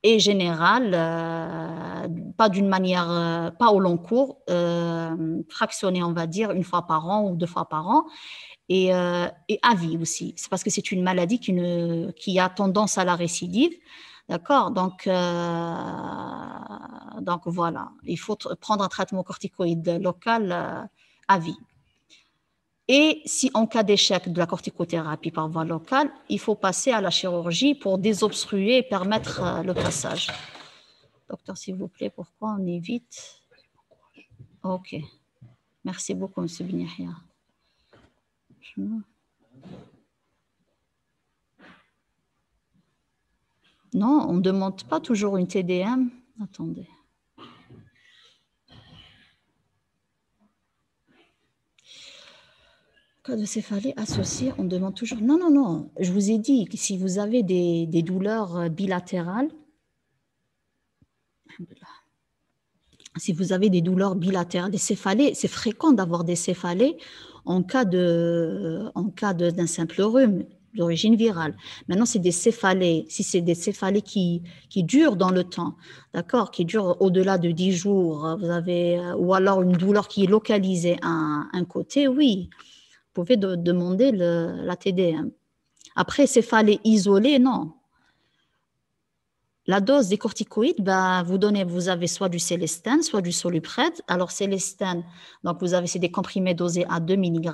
et générale, euh, pas d'une manière, euh, pas au long cours, euh, fractionnée, on va dire, une fois par an ou deux fois par an, et, euh, à vie aussi. C'est parce que c'est une maladie qui a tendance à la récidive. D'accord donc, euh, donc voilà, il faut prendre un traitement corticoïde local euh, à vie. Et si en cas d'échec de la corticothérapie par voie locale, il faut passer à la chirurgie pour désobstruer et permettre euh, le passage. Docteur, s'il vous plaît, pourquoi on évite Ok. Merci beaucoup, M. Bignahia. Je... Non, on ne demande pas toujours une TDM. Attendez. Cas de céphalée associée on demande toujours. Non, non, non. Je vous ai dit que si vous avez des, des douleurs euh, bilatérales, si vous avez des douleurs bilatérales, des céphalées, c'est fréquent d'avoir des céphalées en cas d'un simple rhume d'origine virale. Maintenant, c'est des céphalées. Si c'est des céphalées qui, qui durent dans le temps, d'accord, qui durent au-delà de 10 jours, hein, vous avez, euh, ou alors une douleur qui est localisée à un côté, oui, vous pouvez demander le, la TDM. Après, céphalées isolées, non. La dose des corticoïdes, ben, vous donnez, vous avez soit du Célestin, soit du soluprède. Alors Célestin, donc vous avez c'est des comprimés dosés à 2 mg.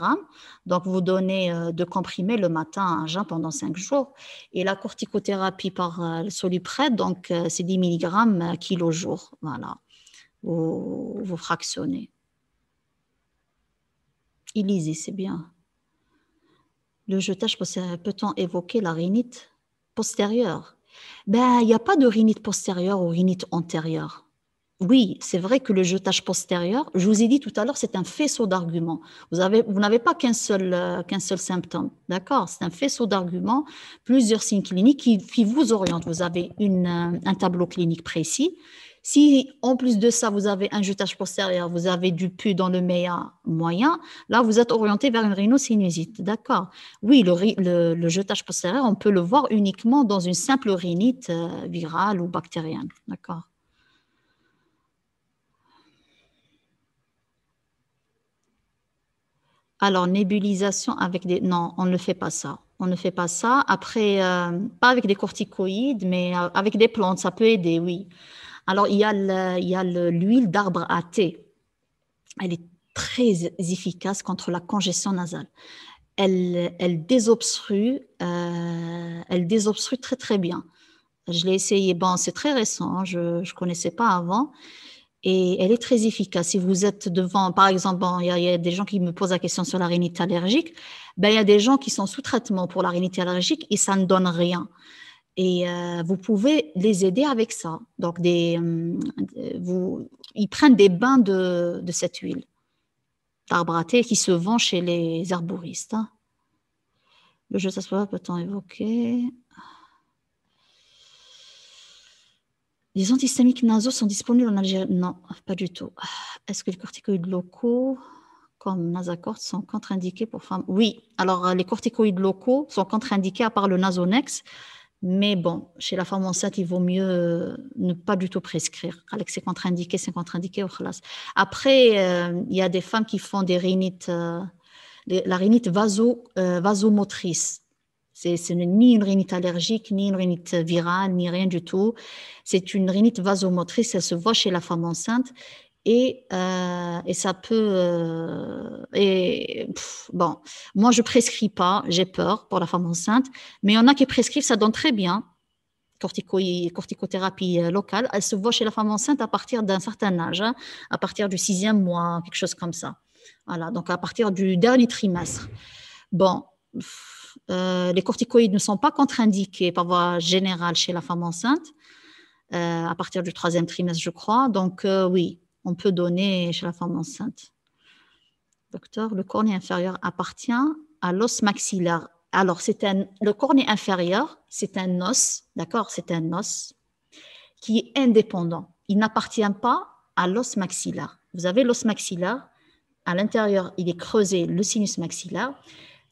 Donc vous donnez euh, deux comprimés le matin à jeun pendant 5 jours. Et la corticothérapie par euh, Solupred, donc euh, c'est 10 mg kilo jour. Voilà, vous, fractionnez. Élise, c'est bien. Le jetage, peut-on évoquer la rhinite postérieure ben, il n'y a pas de rhinite postérieure ou rhinite antérieure. Oui, c'est vrai que le jetage postérieur, je vous ai dit tout à l'heure, c'est un faisceau d'arguments. Vous n'avez pas qu'un seul, euh, symptôme, d'accord C'est un faisceau d'arguments, plusieurs signes cliniques qui, vous orientent. Vous avez euh, un tableau clinique précis si en plus de ça, vous avez un jetage postérieur, vous avez du pus dans le meilleur moyen, là, vous êtes orienté vers une rhinosinusite. D'accord. Oui, le, jetage postérieur, on peut le voir uniquement dans une simple rhinite euh, virale ou bactérienne. D'accord. Alors, nébulisation avec des... Non, on ne fait pas ça. On ne fait pas ça. Après, euh, pas avec des corticoïdes, mais euh, avec des plantes, ça peut aider, oui. Alors, il y a l'huile d'arbre à thé. Elle est très efficace contre la congestion nasale. Elle, elle désobstrue, euh, très très bien. Je l'ai essayé, bon, c'est très récent, hein. je ne connaissais pas avant. Et elle est très efficace. Si vous êtes devant, par exemple, il y, a des gens qui me posent la question sur la rhinite allergique, ben, il y a des gens qui sont sous traitement pour la rhinite allergique et ça ne donne rien et euh, vous pouvez les aider avec ça. Donc, euh, ils prennent des bains de, cette huile d'arbre qui se vend chez les arboristes. Hein. Le jeu s'assoit peut-on évoquer Les antihistaminiques nasaux sont disponibles en Algérie Non, pas du tout. Est-ce que les corticoïdes locaux, comme Nazacort sont contre-indiqués pour femmes Oui, alors les corticoïdes locaux sont contre-indiqués à part le Nasonex. Mais bon, chez la femme enceinte, il vaut mieux euh, ne pas du tout prescrire. C'est contre-indiqué, c'est contre-indiqué oh, au Après, euh, il y a des femmes qui font des rhinites, euh, la rhinite vaso, Ce n'est C'est ni une rhinite allergique, ni une rhinite virale, ni rien du tout. C'est une rhinite vasomotrice, elle se voit chez la femme enceinte. Euh, et, ça peut. Euh, et, bon, moi je prescris pas, j'ai peur pour la femme enceinte, mais il y en a qui prescrivent, ça donne très bien. Cortico corticothérapie euh, locale, elle se voit chez la femme enceinte à partir d'un certain âge, hein, à partir du sixième mois, quelque chose comme ça. Voilà, donc à partir du dernier trimestre. Bon, les corticoïdes ne sont pas contre-indiqués par voie générale chez la femme enceinte, à partir du troisième trimestre, je crois. Donc oui, on peut donner chez la femme enceinte. Docteur, le cornet inférieur appartient à l'os maxillaire. Alors, c'est un, le cornet inférieur, c'est un os, d'accord C'est un os qui est indépendant. Il n'appartient pas à l'os maxillaire. Vous avez l'os maxillaire, à l'intérieur, il est creusé, le sinus maxillaire.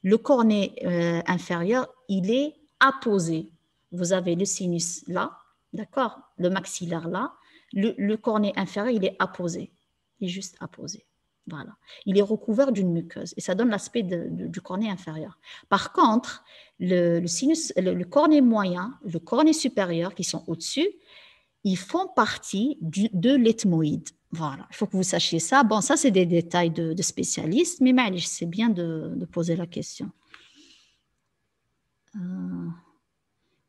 Le cornet euh, inférieur, il est apposé. Vous avez le sinus là, d'accord Le maxillaire là, le, cornet inférieur, il est apposé. Il est juste apposé. Voilà. Il est recouvert d'une muqueuse et ça donne l'aspect du cornet inférieur. Par contre, le, cornet moyen, le cornet supérieur qui sont au-dessus, ils font partie de l'ethmoïde. Voilà, il faut que vous sachiez ça. Bon, ça, c'est des détails de, spécialistes, mais c'est bien de, poser la question. Euh,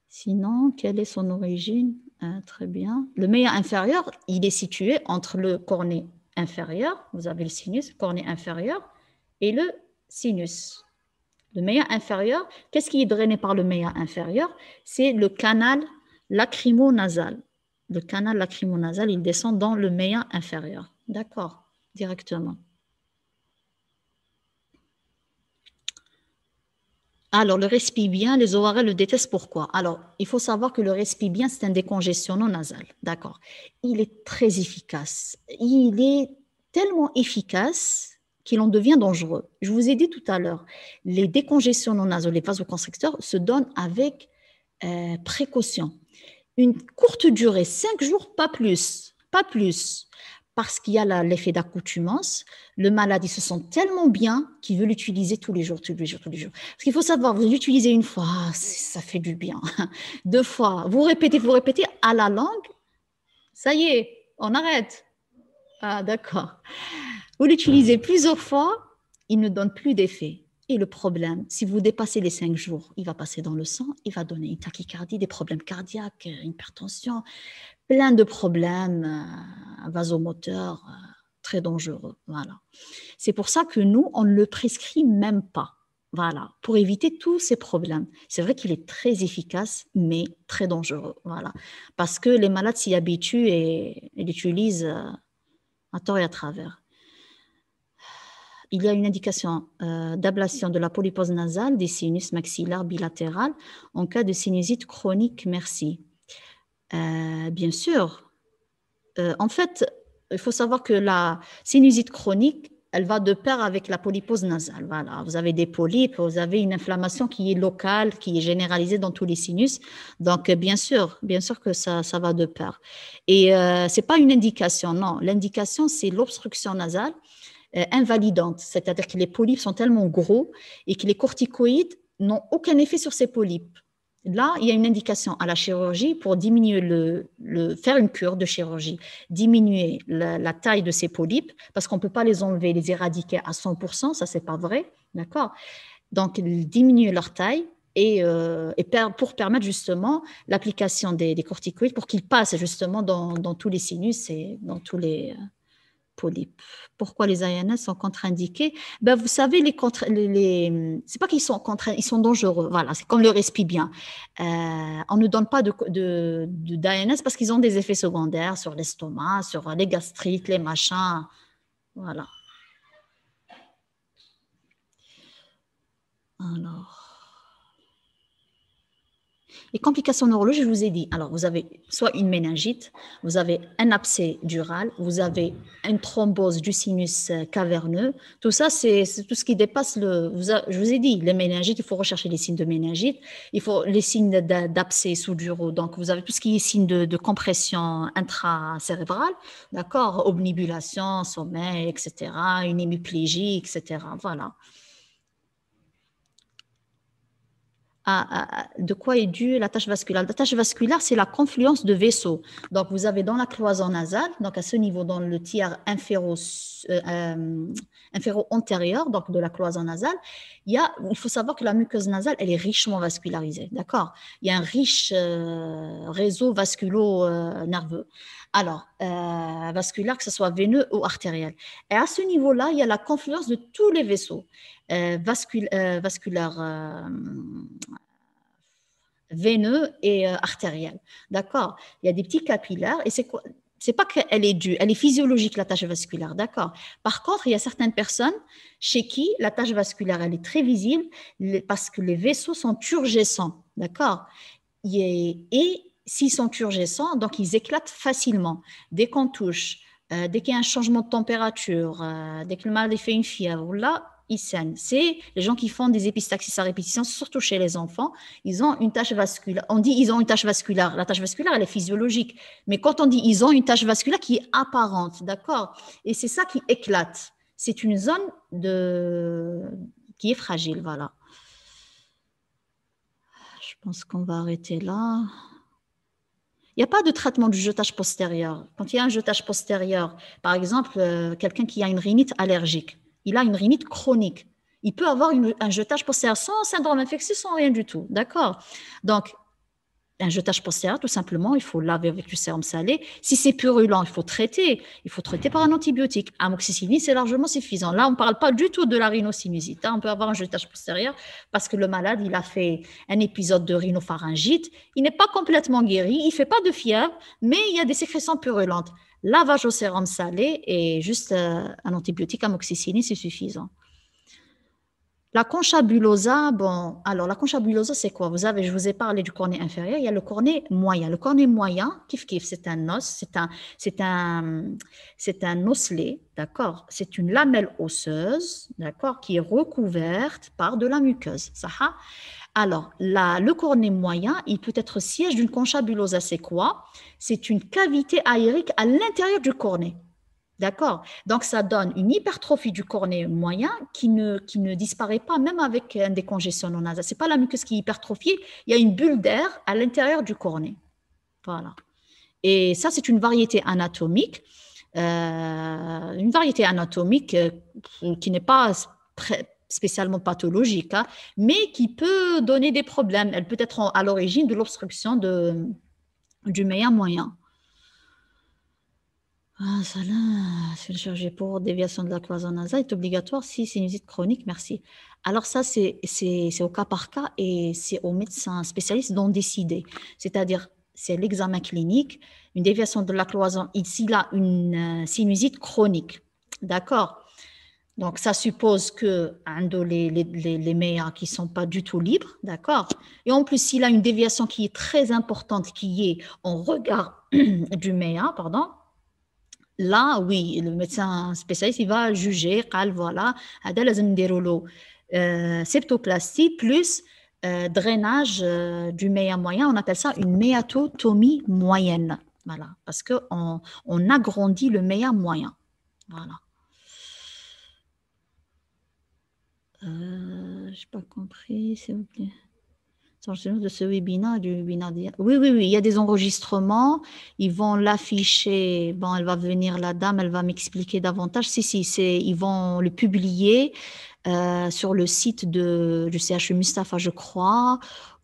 sinon, quelle est son origine Hein, très bien. Le méa inférieur, il est situé entre le cornet inférieur, vous avez le sinus, le cornet inférieur, et le sinus. Le méa inférieur, qu'est-ce qui est drainé par le méa inférieur C'est le canal lacrymonasal. Le canal lacrymonasal, il descend dans le méa inférieur. D'accord, directement. Alors, le respire-bien, les ORL le détestent. Pourquoi Alors, il faut savoir que le respire-bien, c'est un décongestionnant nasal. D'accord. Il est très efficace. Il est tellement efficace qu'il en devient dangereux. Je vous ai dit tout à l'heure, les décongestionnants nasaux, les vasoconstricteurs, se donnent avec euh, précaution. Une courte durée, cinq jours, pas plus. Pas plus parce qu'il y a l'effet d'accoutumance, le malade, il se sent tellement bien qu'il veut l'utiliser tous les jours, tous les jours, tous les jours. Parce qu'il faut savoir, vous l'utilisez une fois, ah, ça fait du bien. Deux fois, vous répétez, vous répétez à la langue, ça y est, on arrête. Ah, d'accord. Vous l'utilisez mmh. plusieurs fois, il ne donne plus d'effet. Et le problème, si vous dépassez les cinq jours, il va passer dans le sang, il va donner une tachycardie, des problèmes cardiaques, une hypertension, plein de problèmes euh, vasomoteurs euh, très dangereux. Voilà. C'est pour ça que nous, on ne le prescrit même pas. Voilà, pour éviter tous ces problèmes. C'est vrai qu'il est très efficace, mais très dangereux. Voilà, parce que les malades s'y habituent et l'utilisent euh, à tort et à travers. Il y a une indication d'ablation de la polypose nasale des sinus maxillaires bilatérales en cas de sinusite chronique. Merci. Euh, bien sûr. Euh, en fait, il faut savoir que la sinusite chronique, elle va de pair avec la polypose nasale. Voilà, vous avez des polypes, vous avez une inflammation qui est locale, qui est généralisée dans tous les sinus. Donc, euh, bien sûr, bien sûr que ça, ça va de pair. Et c'est ce n'est pas une indication, non. L'indication, c'est l'obstruction nasale invalidante, c'est-à-dire que les polypes sont tellement gros et que les corticoïdes n'ont aucun effet sur ces polypes. Là, il y a une indication à la chirurgie pour diminuer le, faire une cure de chirurgie, diminuer la, taille de ces polypes, parce qu'on ne peut pas les enlever, les éradiquer à 100%, ça n'est pas vrai, d'accord Donc, diminuer leur taille et, euh, pour permettre justement l'application des, des corticoïdes pour qu'ils passent justement dans, tous les sinus et dans tous les, euh, polypes. Pourquoi les INS sont contre-indiqués ben, Vous savez, les contre les, c'est pas qu'ils sont contre ils sont dangereux. Voilà, c'est comme le respire bien. Euh, on ne donne pas de, de, d'INS parce qu'ils ont des effets secondaires sur l'estomac, sur les gastrites, les machins. Voilà. Alors. Les complications neurologiques, je vous ai dit, alors vous avez soit une méningite, vous avez un abcès dural, vous avez une thrombose du sinus euh, caverneux. Tout ça, c'est tout ce qui dépasse le. je vous ai dit, les méningites, il faut rechercher les signes de méningite, il faut les signes d'abcès sous Donc vous avez tout ce qui est signe de, de compression intracérébrale, d'accord, Omnibulation, sommeil, etc., une hémiplégie, etc. Voilà. de quoi est due la tâche vasculaire. La tâche vasculaire, c'est la confluence de vaisseaux. Donc, vous avez dans la cloison nasale, donc à ce niveau, dans le tiers inféro, euh, euh, antérieur, donc de la cloison nasale, il, faut savoir que la muqueuse nasale, elle est richement vascularisée, d'accord Il y a un riche euh, réseau vasculo-nerveux alors euh, vasculaire, que ce soit veineux ou artériel. Et à ce niveau-là, il y a la confluence de tous les vaisseaux euh, euh, vasculaires veineux et artériels. D'accord Il y a des petits capillaires et c'est quoi c'est pas qu'elle est due, elle est physiologique, la tâche vasculaire, d'accord. Par contre, il y a certaines personnes chez qui la tâche vasculaire, elle est très visible parce que les vaisseaux sont turgescents, d'accord. et s'ils sont turgescents, donc ils éclatent facilement. Dès qu'on touche, euh, dès qu'il y a un changement de température, euh, dès que le malade fait une fièvre, là, ils saignent. C'est les gens qui font des épistaxis à répétition, surtout chez les enfants, ils ont une tâche vasculaire. On dit ils ont une tâche vasculaire. La tâche vasculaire, elle est physiologique. Mais quand on dit ils ont une tâche vasculaire qui est apparente, d'accord Et c'est ça qui éclate. C'est une zone de... qui est fragile, voilà. Je pense qu'on va arrêter là. Il n'y a pas de traitement du jetage postérieur. Quand il y a un jetage postérieur, par exemple, euh, quelqu'un qui a une rhinite allergique, il a une rhinite chronique. Il peut avoir un jetage postérieur sans syndrome infectieux, sans rien du tout. D'accord Donc, un ben, jetage postérieur, tout simplement, il faut laver avec du sérum salé. Si c'est purulent, il faut traiter. Il faut traiter par un antibiotique. Amoxicilline, c'est largement suffisant. Là, on ne parle pas du tout de la rhinosinusite. Hein. On peut avoir un jetage postérieur parce que le malade, il a fait un épisode de rhinopharyngite. Il n'est pas complètement guéri. Il ne fait pas de fièvre, mais il y a des sécrétions purulentes. Lavage au sérum salé et juste euh, un antibiotique amoxicilline, c'est suffisant. La conchabulosa, bon, alors la conchabulosa, c'est quoi Vous avez, je vous ai parlé du cornet inférieur, il y a le cornet moyen. Le cornet moyen, kif kif, c'est un os, c'est un, c'est un, c'est un osselet, d'accord C'est une lamelle osseuse, d'accord, qui est recouverte par de la muqueuse, ça alors, le cornet moyen, il peut être siège d'une conchabulosa. C'est quoi C'est une cavité aérique à l'intérieur du cornet. D'accord Donc, ça donne une hypertrophie du cornet moyen qui ne, disparaît pas, même avec un décongestion nasale. Ce n'est pas la muqueuse qui est hypertrophiée, il y a une bulle d'air à l'intérieur du cornet. Voilà. Et ça, c'est une variété anatomique, euh, une variété anatomique euh, qui n'est pas spécialement pathologique, hein, mais qui peut donner des problèmes. Elle peut être à l'origine de l'obstruction du meilleur moyen. Ah, ça là, c'est chargé pour déviation de la cloison nasale est obligatoire si sinusite chronique, merci. Alors ça, c'est au cas par cas et c'est aux médecins spécialistes d'en décider. C'est-à-dire, c'est l'examen clinique, une déviation de la cloison, ici, là, une euh, sinusite chronique. D'accord donc, ça suppose que un de les, les, qui sont pas du tout libres, d'accord Et en plus, s'il a une déviation qui est très importante, qui est en regard du méa, pardon, là, oui, le médecin spécialiste, il va juger, voilà, هذا لازم نديروا septoplastie plus euh, drainage euh, du méa moyen, on appelle ça une méatotomie moyenne. Voilà, parce que on, agrandit le méa moyen. Voilà. Euh, Je n'ai pas compris, s'il vous plaît de ce webinaire, du Oui, oui, oui, il y a des enregistrements. Ils vont l'afficher. Bon, elle va venir, la dame, elle va m'expliquer davantage. Si, si, c'est, ils vont le publier euh, sur le site de, du CHU e Mustapha, je crois,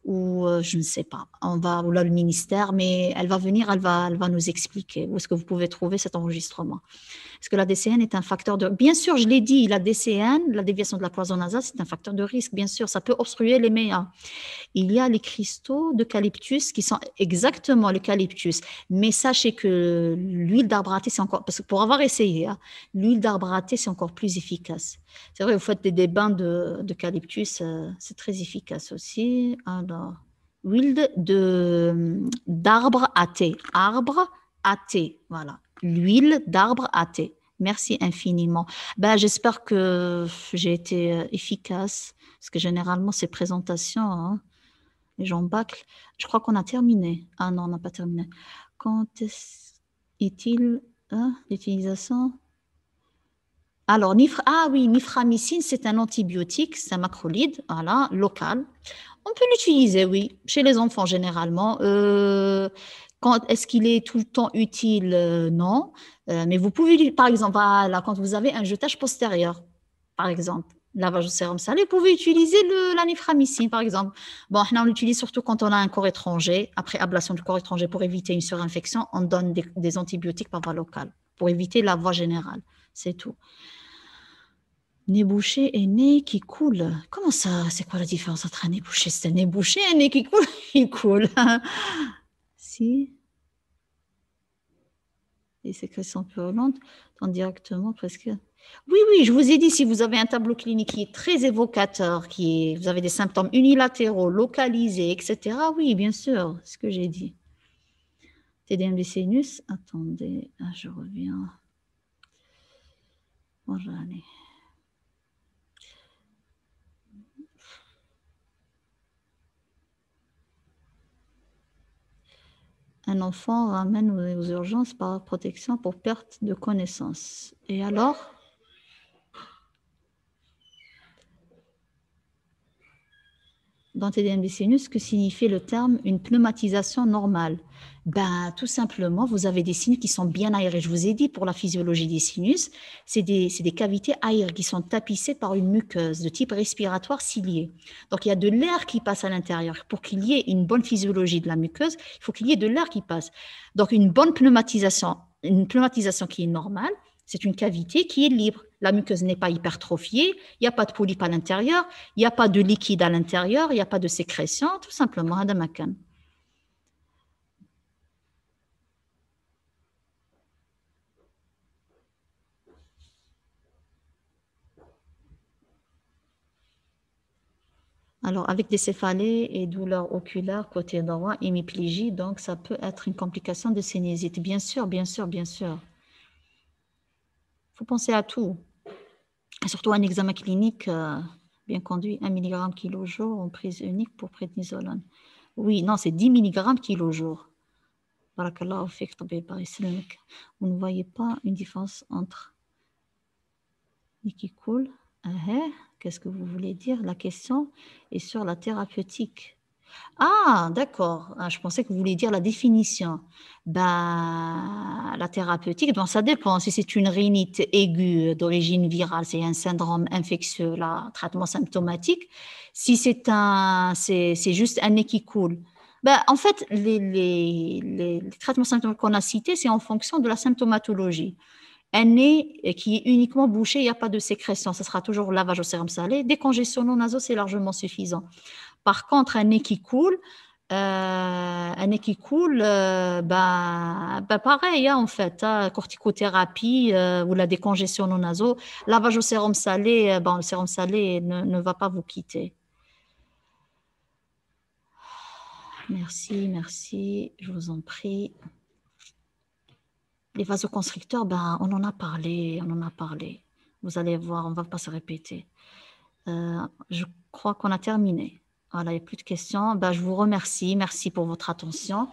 ou euh, je ne sais pas. On va, ou là, le ministère, mais elle va venir, elle va, elle va nous expliquer où est-ce que vous pouvez trouver cet enregistrement. Parce que la DCN est un facteur de... Bien sûr, je l'ai dit, la DCN, la déviation de la cloison nasale, c'est un facteur de risque, bien sûr. Ça peut obstruer les méas. Il y a les cristaux d'eucalyptus qui sont exactement l'eucalyptus. Mais sachez que l'huile d'arbre à thé, c'est encore... Parce que pour avoir essayé, hein, l'huile d'arbre à thé, c'est encore plus efficace. C'est vrai, vous faites des, bains d'eucalyptus, euh, c'est très efficace aussi. Alors, huile d'arbre à thé. Arbre à thé, voilà l'huile d'arbre à thé. Merci infiniment. Ben, J'espère que j'ai été euh, efficace, parce que généralement, ces présentations, hein, les gens bâclent. Je crois qu'on a terminé. Ah non, on n'a pas terminé. Quand est-il hein, l'utilisation alors, nif ah oui, niframicine, c'est un antibiotique, c'est un macrolide, voilà, local. On peut l'utiliser, oui, chez les enfants généralement. Euh, est-ce qu'il est tout le temps utile euh, Non. Euh, mais vous pouvez, par exemple, voilà, quand vous avez un jetage postérieur, par exemple, lavage au sérum salé, vous pouvez utiliser l'aniframicine, par exemple. Bon, on l'utilise surtout quand on a un corps étranger. Après ablation du corps étranger pour éviter une surinfection, on donne des, antibiotiques par voie locale pour éviter la voie générale. C'est tout. Nez bouché et nez qui coule. Comment ça C'est quoi la différence entre un nez bouché C'est un nez bouché et un nez qui coule Il coule ici. Les sécrétions purulentes sont directement presque. Oui, oui, je vous ai dit, si vous avez un tableau clinique qui est très évocateur, qui vous avez des symptômes unilatéraux, localisés, etc., oui, bien sûr, ce que j'ai dit. TDM des sinus, attendez, ah, je reviens. Bon, allez. un enfant ramène aux urgences par protection pour perte de connaissance. Et alors, dans TDM sinus que signifie le terme une pneumatisation normale ben, Tout simplement, vous avez des sinus qui sont bien aérés. Je vous ai dit, pour la physiologie des sinus, c'est des, des, cavités aérées qui sont tapissées par une muqueuse de type respiratoire cilié. Donc, il y a de l'air qui passe à l'intérieur. Pour qu'il y ait une bonne physiologie de la muqueuse, il faut qu'il y ait de l'air qui passe. Donc, une bonne pneumatisation, une pneumatisation qui est normale, c'est une cavité qui est libre. La muqueuse n'est pas hypertrophiée, il n'y a pas de polype à l'intérieur, il n'y a pas de liquide à l'intérieur, il n'y a pas de sécrétion, tout simplement, Akan. Alors, avec des céphalées et douleurs oculaires côté droit, hémiplégie, donc ça peut être une complication de sénésite. Bien sûr, bien sûr, bien sûr. Pensez à tout. Et surtout un examen clinique euh, bien conduit, 1 mg kilo jour en prise unique pour prédnisolone. Oui, non, c'est 10 mg kilo jour. Barakallah, vous ne voyez pas une différence entre et qui coule. Hein, hein. Qu'est-ce que vous voulez dire La question est sur la thérapeutique. Ah, d'accord. Ah, je pensais que vous vouliez dire la définition. Ben, la thérapeutique, ben, ça dépend. Si c'est une rhinite aiguë d'origine virale, c'est un syndrome infectieux, là, traitement symptomatique. Si c'est un, c'est, juste un nez qui coule. Ben, en fait, les, traitements symptomatiques qu'on a cités, c'est en fonction de la symptomatologie un nez qui est uniquement bouché, il n'y a pas de sécrétion, ce sera toujours lavage au sérum salé. non naso c'est largement suffisant. Par contre, un nez qui coule, euh, un nez qui coule, euh, ben, ben, pareil, hein, en fait, hein, corticothérapie euh, ou la décongestion non naso, lavage au sérum salé, ben, le sérum salé ne, ne va pas vous quitter. Merci, merci, je vous en prie. Les vasoconstricteurs, ben, on en a parlé, on en a parlé. Vous allez voir, on ne va pas se répéter. je crois qu'on a terminé. Voilà, il n'y a plus de questions. Ben, je vous remercie. Merci pour votre attention.